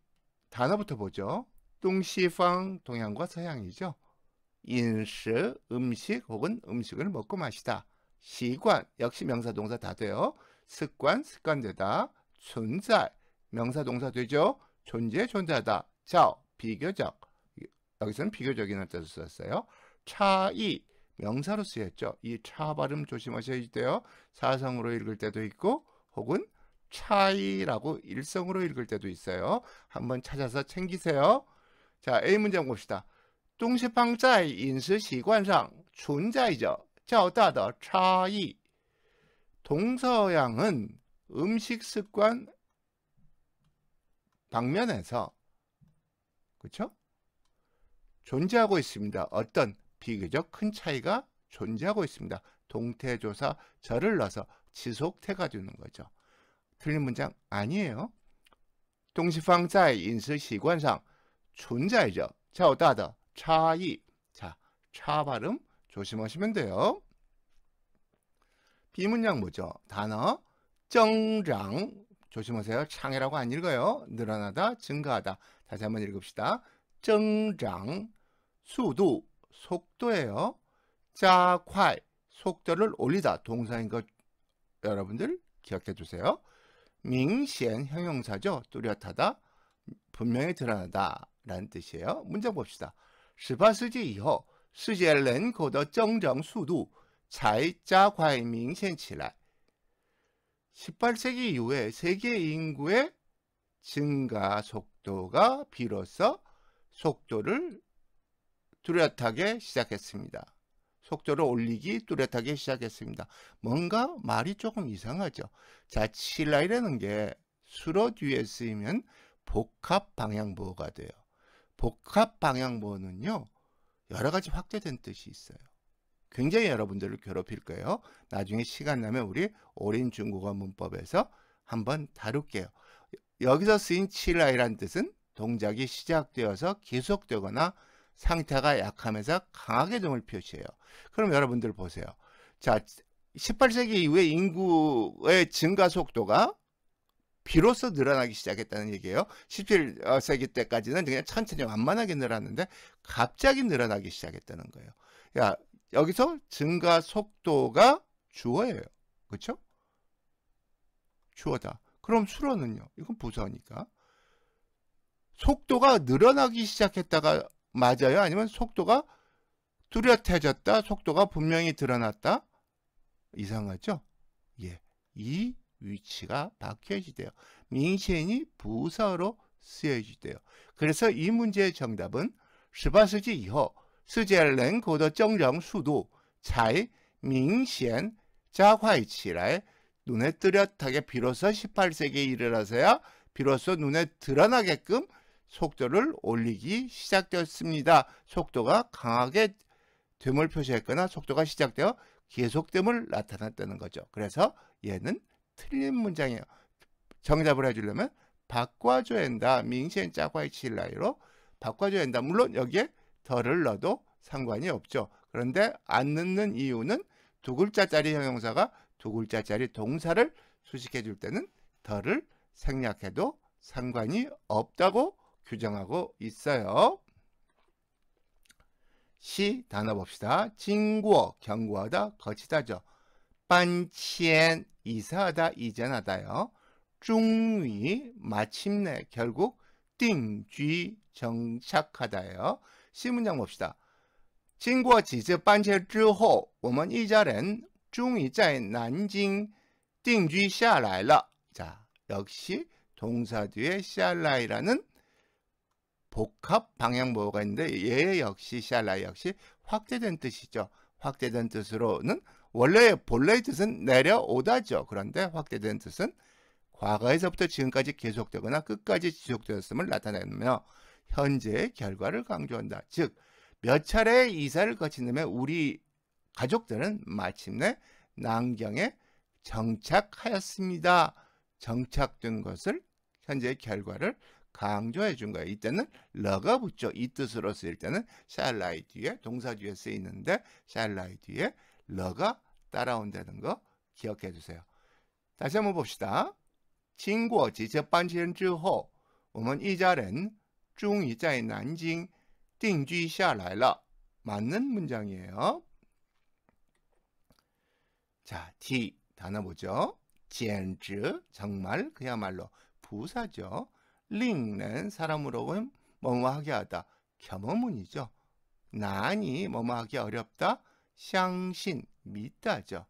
단어부터 보죠. 동시방 동양과 서양이죠. 인식, 음식 혹은 음식을 먹고 마시다. 시관, 역시 명사 동사 다 돼요. 습관, 습관되다. 존재, 명사 동사 되죠. 존재, 존재하다. 자, 비교적. 여기서는 비교적이라는 뜻을 썼어요. 차이, 명사로 쓰였죠. 이 차 발음 조심하셔야 돼요. 사성으로 읽을 때도 있고 혹은 차이라고 일성으로 읽을 때도 있어요. 한번 찾아서 챙기세요. 자, A 문장 봅시다. 동시방在饮食习惯上存在着较大的 자 차이. 동서양은 음식 습관 방면에서 그렇죠? 존재하고 있습니다. 어떤 비교적 큰 차이가 존재하고 있습니다. 동태조사 절을 넣어서 지속태가 되는 거죠. 틀린 문장 아니에요. 동시방在 饮食习惯上 존재하죠. 较大的 차이. 자, 차 발음 조심하시면 돼요. 비문양 뭐죠? 단어 정장 조심하세요. 창이라고 안 읽어요. 늘어나다, 증가하다. 다시 한번 읽읍시다. 정장 수도 속도예요. 자快 속도를 올리다 동사인 것 여러분들 기억해 주세요. 밍시엔 형용사죠. 뚜렷하다, 분명히 드러나다 라는 뜻이에요. 문장 봅시다. 18世纪 이후 世界人口的增长速度才加快明显起来. 18세기 이후에 세계 인구의 증가 속도가 비로소 속도를 뚜렷하게 시작했습니다. 속도를 올리기 뚜렷하게 시작했습니다. 뭔가 말이 조금 이상하죠. 자, 칠라이라는게 수로 뒤에 쓰이면 복합 방향보호가 돼요. 복합 방향보호는요. 여러 가지 확대된 뜻이 있어요. 굉장히 여러분들을 괴롭힐 거예요. 나중에 시간 나면 우리 오린 중국어 문법에서 한번 다룰게요. 여기서 쓰인 칠라이란 뜻은 동작이 시작되어서 계속되거나 상태가 약하면서 강하게 점을 표시해요. 그럼 여러분들 보세요. 자, 18세기 이후에 인구의 증가 속도가 비로소 늘어나기 시작했다는 얘기예요. 17세기 어, 때까지는 그냥 천천히 완만하게 늘었는데 갑자기 늘어나기 시작했다는 거예요. 야, 여기서 증가 속도가 주어예요. 그렇죠? 주어다. 그럼 수로는요. 이건 부서니까. 속도가 늘어나기 시작했다가 맞아요? 아니면 속도가 뚜렷해졌다? 속도가 분명히 드러났다? 이상하죠? 예. 이 위치가 바뀌어지대요. 민신이 부서로 쓰여지대요. 그래서 이 문제의 정답은 18世纪 이후 고도 人口 수도 차이 민才자화加치라来 눈에 뚜렷하게 비로소 18세기에 이르러서야 비로소 눈에 드러나게끔 속도를 올리기 시작되었습니다. 속도가 강하게 됨을 표시했거나 속도가 시작되어 계속됨을 나타났다는 거죠. 그래서 얘는 틀린 문장이에요. 정답을 해주려면 바꿔줘야 한다. 민시엔짜과의칠라이로 바꿔줘야 한다. 물론 여기에 덜을 넣어도 상관이 없죠. 그런데 안 넣는 이유는 두 글자짜리 형용사가 두 글자짜리 동사를 수식해 줄 때는 덜을 생략해도 상관이 없다고 규정하고 있어요. 시 단어 봅시다. 진구어 견고하다 거치다죠. 빤치엔 이사하다 이전하다요. 중위 마침내 결국 띵쥐 정착하다요. 시문장 봅시다. 经过几次搬迁之后，我们一家人终于在南京定居下来了。자 역시 동사 뒤에 샬라이라는 복합 방향보호가 있는데 얘 역시 샬라 역시 확대된 뜻이죠. 확대된 뜻으로는 원래 본래의 뜻은 내려오다죠. 그런데 확대된 뜻은 과거에서부터 지금까지 계속되거나 끝까지 지속되었음을 나타내며 현재의 결과를 강조한다. 즉, 몇 차례의 이사를 거친 다음에 우리 가족들은 마침내 난경에 정착하였습니다. 정착된 것을 현재의 결과를 강조해 준 거예요. 이때는 러가 붙죠. 이 뜻으로 쓰일 때는 shall I 뒤에 동사 뒤에 쓰이는데 shall I 뒤에 러가 따라온다는 거 기억해 주세요. 다시 한번 봅시다. 친구 지적반신之后 我们一家人终于在南京定居下来了. 맞는 문장이에요. 자, T 단어 보죠. 简直 정말 그야말로 부사죠. 링는 사람으로는 뭐뭐하게 하다. 겸허문이죠. 난이 뭐뭐하기 어렵다. 샹신 믿다죠.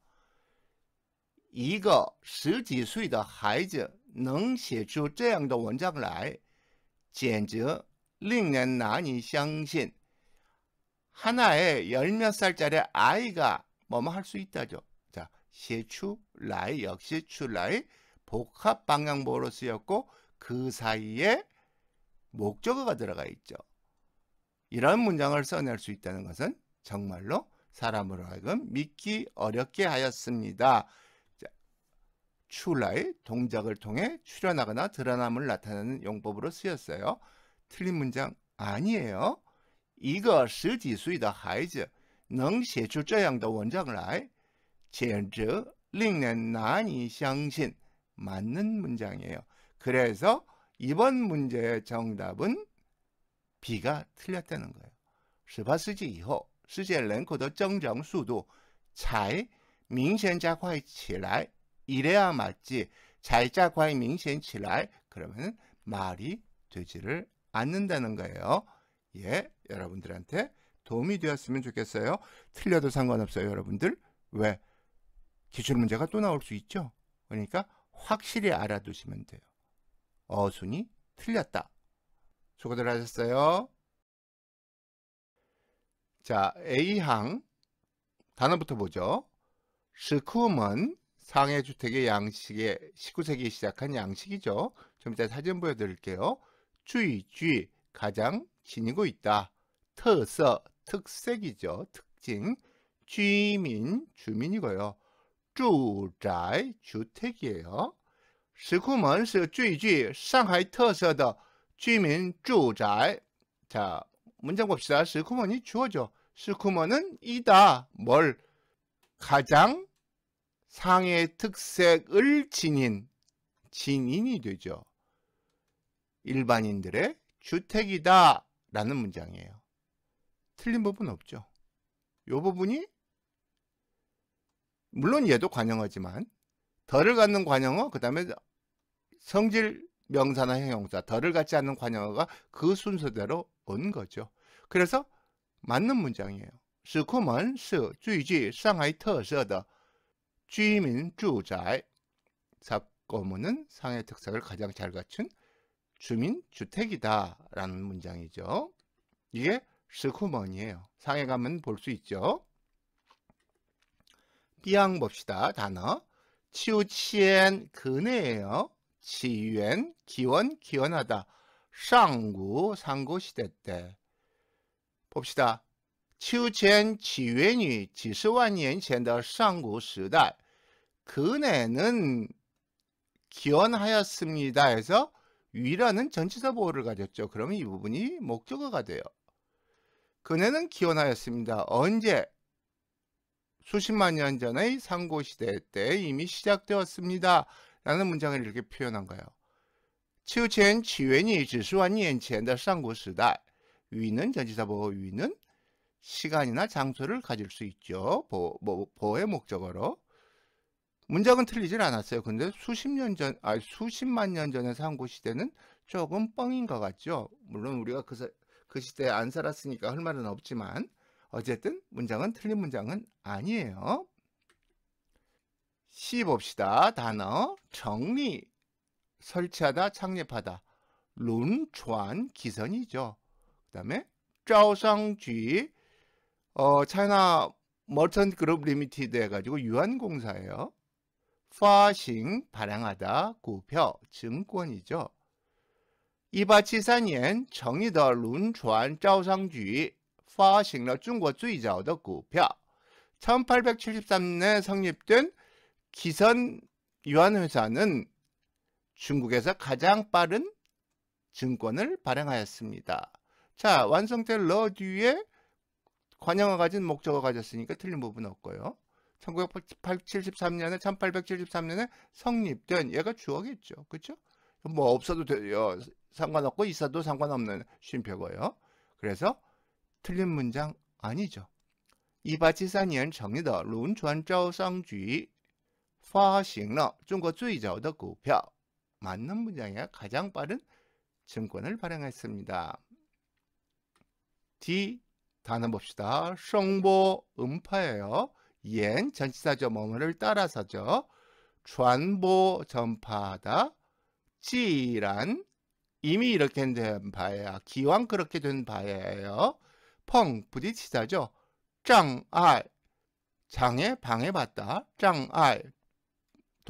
이거 十几岁的孩子能写出这样的文章来简直令人难以相信 하나의 열몇 살짜리 아이가 뭐뭐 할수 있다죠. 자, 시추라 역시 출라 복합 방향보로 쓰였고 그 사이에 목적어가 들어가 있죠. 이런 문장을 써낼 수 있다는 것은 정말로 사람으로 하여금 믿기 어렵게 하였습니다. 출라의 동작을 통해 출현하거나 드러남을 나타내는 용법으로 쓰였어요. 틀린 문장 아니에요. 이거 十几岁的孩子能写出这样的 원장을 아이 简直令人难以相信 맞는 문장이에요. 그래서 이번 문제의 정답은 B가 틀렸다는 거예요. 18世纪 이후 세계 人口의 정정 수도 잘 민생 자화이 起来 이래야 맞지 잘 자화이 민起来 그러면 말이 되지를 않는다는 거예요. 예, 여러분들한테 도움이 되었으면 좋겠어요. 틀려도 상관없어요, 여러분들. 왜? 기출문제가 또 나올 수 있죠. 그러니까 확실히 알아두시면 돼요. 어순이 틀렸다. 수고들 하셨어요. 자, A항 단어부터 보죠. 스쿰은 상해 주택의 양식에 19세기에 시작한 양식이죠. 좀 이따 사진 보여드릴게요. 주의, 주의, 가장 지니고 있다. 터서 특색이죠. 특징. 주민, 주민이고요. 주宅, 주택이에요. 石库门是最具上海特色的居民住宅. 자, 문장 봅시다. 스쿠먼이 주어죠. 스쿠먼은 이다. 뭘? 가장 상해 특색을 지닌 진인이 되죠. 일반인들의 주택이다 라는 문장이에요. 틀린 부분 없죠. 이 부분이 물론 얘도 관용어지만 덜을 갖는 관용어 그 다음에 성질 명사나 형용사 덜을 갖지 않는 관형어가 그 순서대로 온 거죠. 그래서 맞는 문장이에요. 스是库门是지 상하이 터서더 주민주宅사고문은 상해 특색을 가장 잘 갖춘 주민주택이다 라는 문장이죠. 이게 스쿠먼이에요. 상해 가면 볼 수 있죠. B항 봅시다. 단어 치우치엔 근해예요. 지유엔 기원 기원하다 상구 상구 시대 때 봅시다. 치우秋千起源于几十万年前的 상구 时代 그네는 기원하였습니다에서 위라는 전치사 보호를 가졌죠. 그러면 이 부분이 목적어가 돼요. 그네는 기원하였습니다. 언제? 수십만 년 전의 상고시대 때 이미 시작되었습니다. 라는 문장을 이렇게 표현한 거예요. 치우첸 지웬이 지수완년 첸의 상구 시대 위는 전치사 보호 위는 시간이나 장소를 가질 수 있죠. 보, 뭐, 보의 목적어로. 문장은 틀리질 않았어요. 근데 수십 년 전, 아 수십만 년 전의 상고 시대는 조금 뻥인 것 같죠. 물론 우리가 그, 그 시대에 안 살았으니까 할 말은 없지만 어쨌든 문장은 틀린 문장은 아니에요. C 봅시다. 단어 정리, 설치하다, 창립하다. 론, 조안, 기선이죠. 그 다음에 짜오상쥐, 어, 차이나 머천 그룹 리미티드 해가지고 유한공사예요. 파싱, 발행하다, 구표, 증권이죠. 이바치산옌 정의더 룬조안 짜오상쥐, 파싱러 중국 주의자의 구표. 1873년에 성립된 기선 유한회사는 중국에서 가장 빠른 증권을 발행하였습니다. 자, 완성될 러듀의 관영을 가진 목적을 가졌으니까 틀린 부분 없고요. 1973년에 1873년에 성립된 얘가 주어겠죠. 그렇죠? 뭐 없어도 돼요. 상관없고 있어도 상관없는 쉼표고요. 그래서 틀린 문장 아니죠. 이바지산연 정의더 룬전자상주 发行了 중국 最早的股票 맞는 문장이야. 가장 빠른 증권을 발행했습니다. D 단어 봅시다. 성보 음파예요. 옌 전치사죠. 뭐뭐를 따라서죠. 전보 전파하다. 지란 이미 이렇게 된 바야. 아, 기왕 그렇게 된바예펑 부딪히다죠. 장알 장에 방해받다. 장알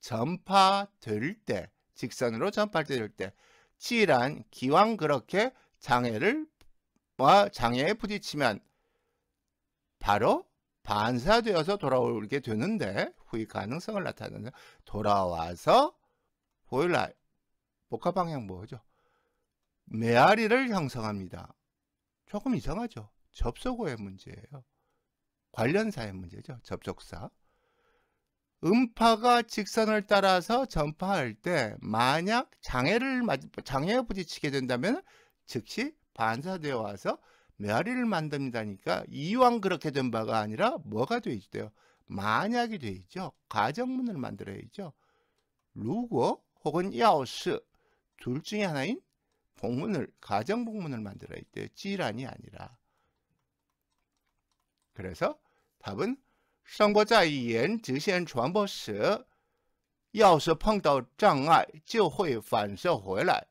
전파될 때, 직선으로 전파될 때, 치란 기왕 그렇게 장애를 장애에 부딪히면 바로 반사되어서 돌아오게 되는데 후위 가능성을 나타내는 돌아와서 보일러 복합 방향 뭐죠? 메아리를 형성합니다. 조금 이상하죠? 접속어의 문제예요. 관련사의 문제죠. 접속사. 음파가 직선을 따라서 전파할 때 만약 장애를 장애에 부딪히게 된다면 즉시 반사되어 와서 메아리를 만듭니다니까 이왕 그렇게 된 바가 아니라 뭐가 돼 있대요? 만약이 돼 있죠. 가정문을 만들어야죠. 루고 혹은 야오스 둘 중에 하나인 복문을 가정 복문을 만들어야 돼요. 찌란이 아니라. 그래서 답은 上波在沿直线传播时，要是碰到障碍，就会反射回来，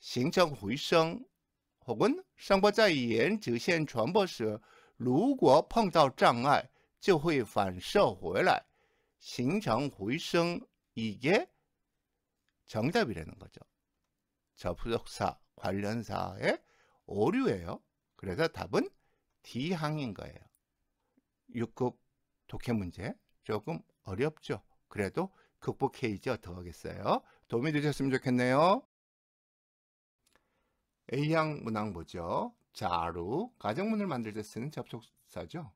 形成回声。好，问：上波在沿直线传播时，如果碰到障碍，就会反射回来，形成回声，이게정답이되는거 죠？ 접속사관련사의오류예요그래서답은 D 항인거예요육급 독해 문제 조금 어렵죠. 그래도 극복해야지 어떡하겠어요. 도움이 되셨으면 좋겠네요. A향 문항보죠. 자루, 가정문을 만들 때 쓰는 접속사죠.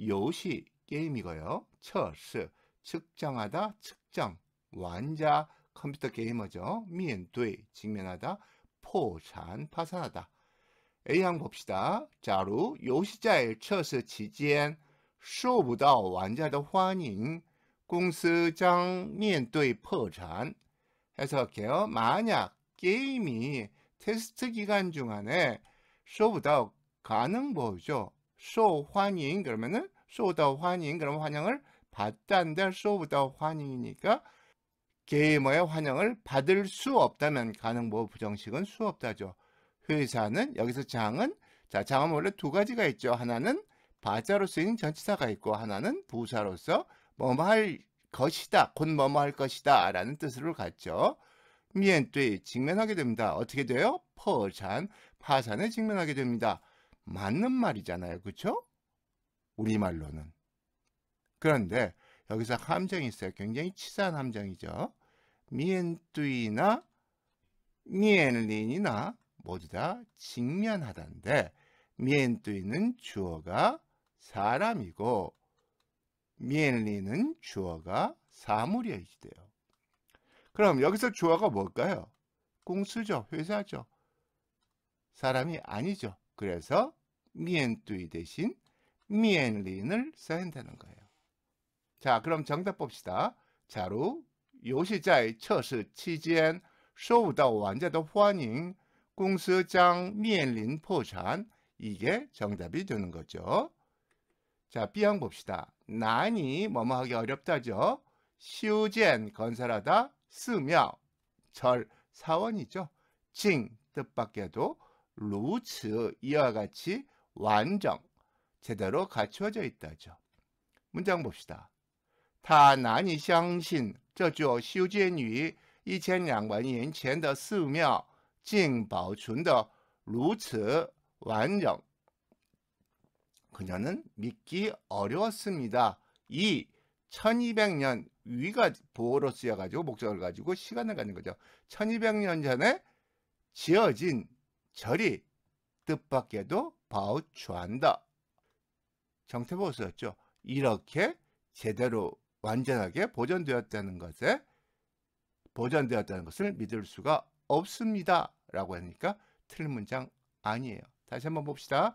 요시, 게임이고요. 처스, 측정하다, 측정, 완자, 컴퓨터 게이머죠. 미엔두 직면하다, 포산, 파산하다. A항 봅시다. 자루, 요시자일, 처스, 지지엔, 受不到玩家的欢迎，公司将面对破产. 해석해요. 만약 게임이 테스트 기간 중간에 受不到 가능 보죠. 受 환영 그러면은 受到 환영 그러면 환영을 받단데受不到 환영이니까 게이머의 환영을 받을 수 없다면 가능 보 부정식은 수 없다죠. 회사는 여기서 장은 자 장은 원래 두 가지가 있죠. 하나는 과자로 쓰이 전치사가 있고 하나는 부사로서 뭐뭐 할 것이다, 곧 뭐뭐 할 것이다 라는 뜻으로 갔죠 미엔뚜이 직면하게 됩니다. 어떻게 돼요? 퍼잔 파산에 직면하게 됩니다. 맞는 말이잖아요. 그쵸? 우리말로는. 그런데 여기서 함정이 있어요. 굉장히 치사한 함정이죠. 미엔뚜이나 미엔린이나 모두 다직면하다데 미엔뚜이는 주어가 사람이고 미엔리는 주어가 사물이어야지 돼요. 그럼 여기서 주어가 뭘까요? 공수죠. 회사죠. 사람이 아니죠. 그래서 미엔뚜이 대신 미엔린을 써야 한는 거예요. 자, 그럼 정답 봅시다. 자루, 요시在 测试期间受到玩家的欢迎公司将面临破产 이게 정답이 되는 거죠. 자, B항 봅시다. 난이 뭐뭐 하기 어렵다죠. 시우젠 건설하다 쓰며 절 사원이죠. 징 뜻밖에도 루츠 이와 같이 완정 제대로 갖추어져 있다죠. 문장 봅시다. 他难以相信这座修建于一千两百年前的寺庙竟保存的如此完整 그녀는 믿기 어려웠습니다. 2. 1200년 위가 보호로 쓰여가지고 목적을 가지고 시간을 가는 거죠. 1200년 전에 지어진 절이 뜻밖에도 바우추한다. 정태보수였죠. 이렇게 제대로 완전하게 보존되었다는 것에 보존되었다는 것을 믿을 수가 없습니다. 라고 하니까 틀린 문장 아니에요. 다시 한번 봅시다.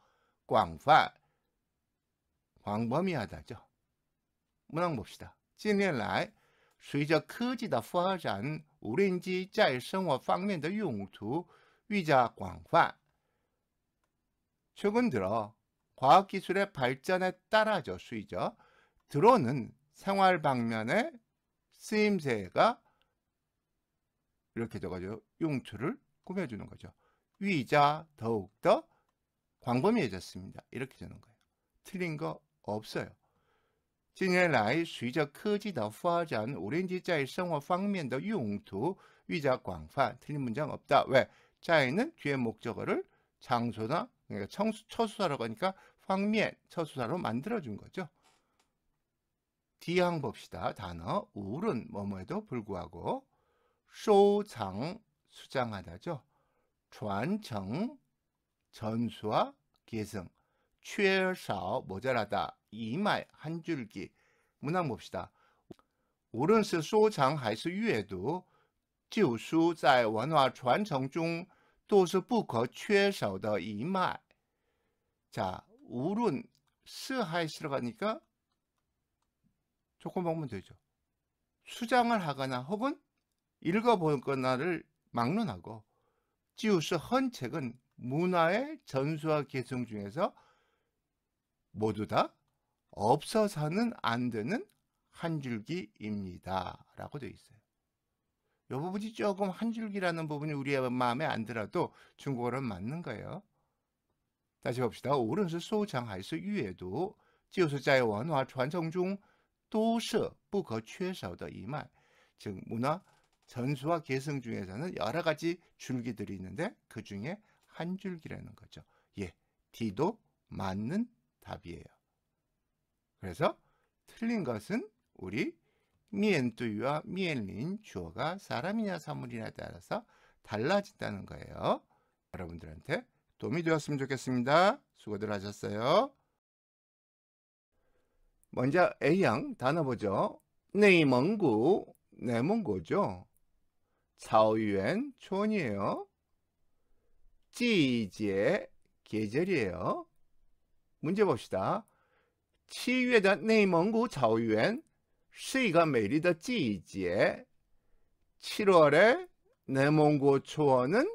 광泛 광범위하다죠. 문항 봅시다. 近年来,随着科技的发展, 오렌지 在生活方面的用途愈加广泛. 최근 들어 과학기술의 발전에 따라서 수이죠. 드론은 생활 방면에 쓰임새가 이렇게 돼가지고 용처를 꾸며주는 거죠. 위자 더욱더 광범위해졌습니다. 이렇게 되는 거예요. 틀린 거 없어요. 近年来,随着科技的发展，无论在生活方面的用途愈加广泛。 틀린 문장 없다. 왜? 자에는 뒤에 목적어를 장소나 그러니까 청수, 처수사라고 하니까 方面 처수사로 만들어준 거죠. 뒤항 봅시다. 단어 우울은 뭐뭐에도 불구하고 소장 수장하다죠. 전청 전수와 계승, 최소 모자라다, 이말 한 줄기. 문항 봅시다. 无论是收藏还是阅读，旧书在文化传承中都是不可缺少的一脉。 자, 우른 스하이 들어가니까 조금 먹면 되죠. 수장을 하거나 혹은 읽어보거나를 막론하고 지우스 헌책은 문화의 전수와 계승 중에서 모두 다 없어서는 안 되는 한 줄기입니다. 라고 되어 있어요. 이 부분이 조금 한 줄기라는 부분이 우리의 마음에 안 들어도 중국어는 맞는 거예요. 다시 봅시다. 无论是收藏还是阅读, 就是在文化传承中都是不可缺少的一脉.즉 문화 전수와 계승 중에서는 여러 가지 줄기들이 있는데 그 중에 한 줄기라는 거죠. 예, D도 맞는 답이에요. 그래서 틀린 것은 우리 미엔뚜이와 미엘린 주어가 사람이냐 사물이냐에 따라서 달라진다는 거예요. 여러분들한테 도움이 되었으면 좋겠습니다. 수고들 하셨어요. 먼저 A양 단어 보죠. 네이멍구, 네몽고죠 사오유엔 촌이에요. 찌지의 계절이에요. 문제 봅시다. 七月的内蒙古草原是一个美丽的지에 7월의 내몽구 초원은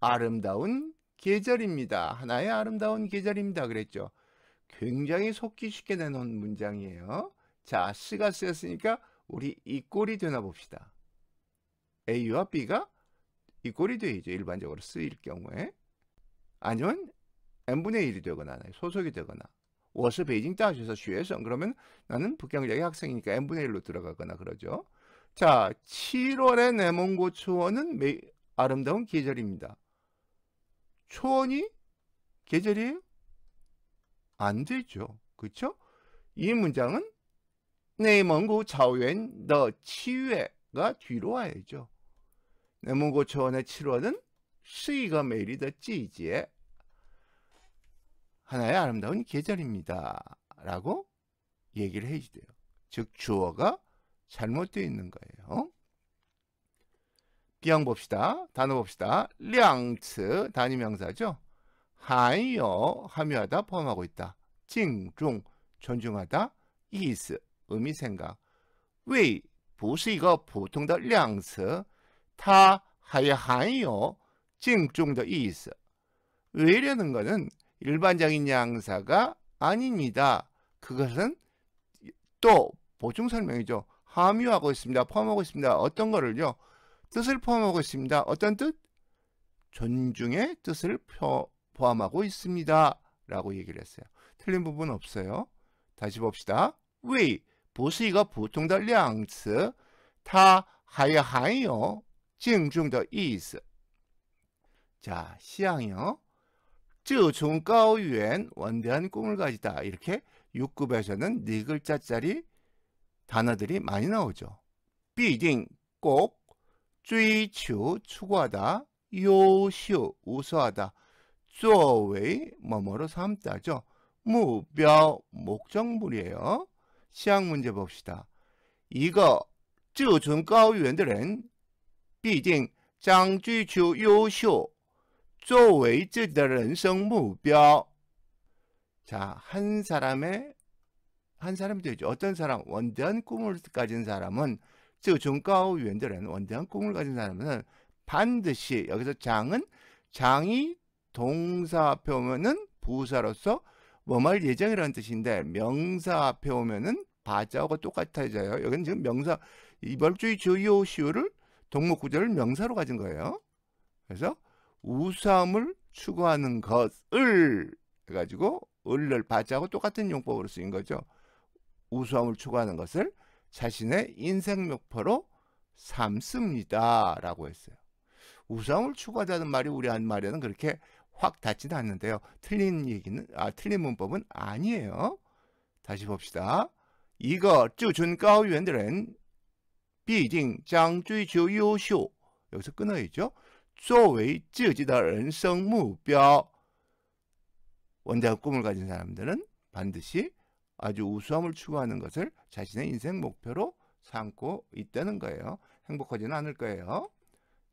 아름다운 계절입니다. 하나의 아름다운 계절입니다. 그랬죠. 굉장히 속기 쉽게 내놓은 문장이에요. 자, C가 쓰였으니까 우리 이 꼴이 되나 봅시다. A와 B가 이 꼴이 되죠. 일반적으로 쓰일 경우에. 아니면 n분의 1이 되거나 소속이 되거나 워스 베이징 따셔서 쉬 쉐성 그러면 나는 북경대학의 학생이니까 n분의 1로 들어가거나 그러죠. 자, 7월의 내몽고 초원은 매, 아름다운 계절입니다. 초원이 계절이에요? 안 되죠. 그쵸이 문장은 내몽고 자연 더치외가 뒤로 와야죠. 내蒙고초원의 7월은 수위가 매일이 더찌지에 하나의 아름다운 계절입니다. 라고 얘기를 해주대요. 즉 주어가 잘못되어 있는 거예요. 비양 봅시다. 단어 봅시다. 량츠 단위 명사죠. 하이여 함유하다 포함하고 있다. 징중 존중하다. 이스 의미 생각. 왜不是一个普通的量词 它还含有 징종的 意思. 외래는 것은 일반적인 양사가 아닙니다. 그것은 또 보충 설명이죠. 함유하고 있습니다. 포함하고 있습니다. 어떤 거를요? 뜻을 포함하고 있습니다. 어떤 뜻? 존중의 뜻을 포함하고 있습니다. 라고 얘기를 했어요. 틀린 부분 없어요. 다시 봅시다. 왜不是一个普通的量词它还含有 敬重的意思。자 시향이요. 쯔촌 가오 원대한 꿈을 가지다 이렇게 6급에서는 네 글자짜리 단어들이 많이 나오죠. 비딩 꼭 쯔추 추구하다 요시 우수하다 作为 뭐뭐로 삼다죠. 무뼈 목적물이에요. 시향 문제 봅시다. 이거 쯔촌 가오유엔 毕竟张追求优秀作为自己的人生目标。 자, 한 사람의 한 사람이 되죠. 어떤 사람, 원대한 꿈을 가진 사람은 즉중가 위원들은 원대한 꿈을 가진 사람은 반드시 여기서 장은 장이 동사 앞에 오면은 부사로서 뭐 말 예정이라는 뜻인데 명사 앞에 오면은 바자하고 똑같아져요. 여기는 지금 명사 이벌주의 주요 시효를 동목 구조를 명사로 가진 거예요. 그래서 우수함을 추구하는 것을 해가지고 을을 바자하고 똑같은 용법으로 쓰인 거죠. 우수함을 추구하는 것을 자신의 인생 목표로 삼습니다. 라고 했어요. 우수함을 추구하자는 말이 우리 한말에는 그렇게 확 닿지는 않는데요. 틀린 얘기는, 아, 틀린 문법은 아니에요. 다시 봅시다. 이거, 쭈준까오유엔드렌 必定将追求 요쇼 여기서끊어야죠쪼作이自지다人生 무뼈 원작꿈을가진사람들은반드시아주우수함을추구하는것을자신의인생목표로 삼고 있다는 거예요. 행복하지는 않을 거예요.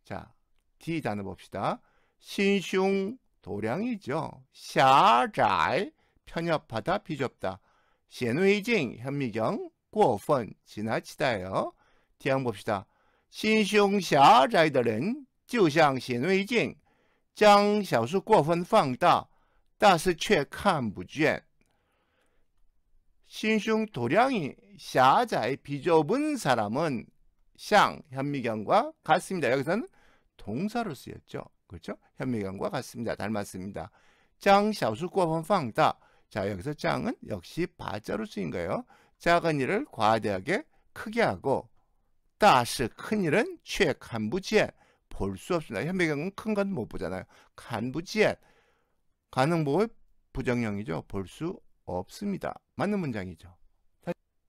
자, D 단어 봅시다. 신슝 도량이죠. 샤잘 편협하다 비좁다. 샌웨이징 현미경 过分 지나치다요. 대항 봅시다. 신胸狭 窄的人就像显微镜将小事过分放大但是却看不见 신胸 도량이 샤자의 비좁은 사람은 샹 현미경과 같습니다. 여기서는 동사로 쓰였죠. 그렇죠? 현미경과 같습니다. 닮았습니다. 짱샤수 꼬번 방다. 자 여기서 짱은 역시 바자로 쓰인 거예요. 작은 일을 과대하게 크게 하고 따스 큰일은 최 간부지엔 볼수 없습니다. 현미경은 큰 건 못 보잖아요. 간부지엔 가능보의 부정형이죠. 볼 수 없습니다. 맞는 문장이죠.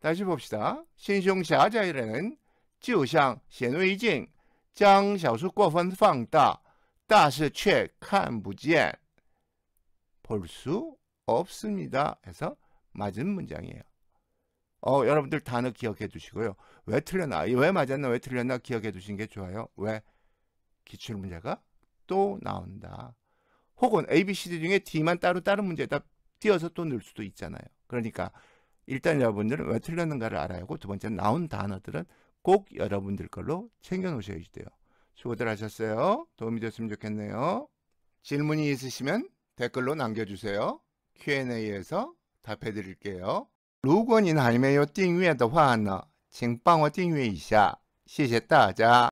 다시 봅시다. 신숑샤 자이는 지우샹 显微镜将小数过分放大但是却看不见볼수 없습니다. 해서 맞은 문장이에요. 어, 여러분들 단어 기억해 주시고요. 왜 틀렸나, 왜 맞았나, 왜 틀렸나 기억해 두신 게 좋아요. 왜? 기출문제가 또 나온다. 혹은 A, B, C, D 중에 D만 따로 다른 문제에다 띄어서 또 넣을 수도 있잖아요. 그러니까 일단 여러분들은 왜 틀렸는가를 알아야 하고 두 번째 나온 단어들은 꼭 여러분들 걸로 챙겨 놓으셔야 돼요. 수고들 하셨어요. 도움이 됐으면 좋겠네요. 질문이 있으시면 댓글로 남겨주세요. Q&A에서 답해 드릴게요. 如果您还没有订阅的话呢，请帮我订阅一下，谢谢大家。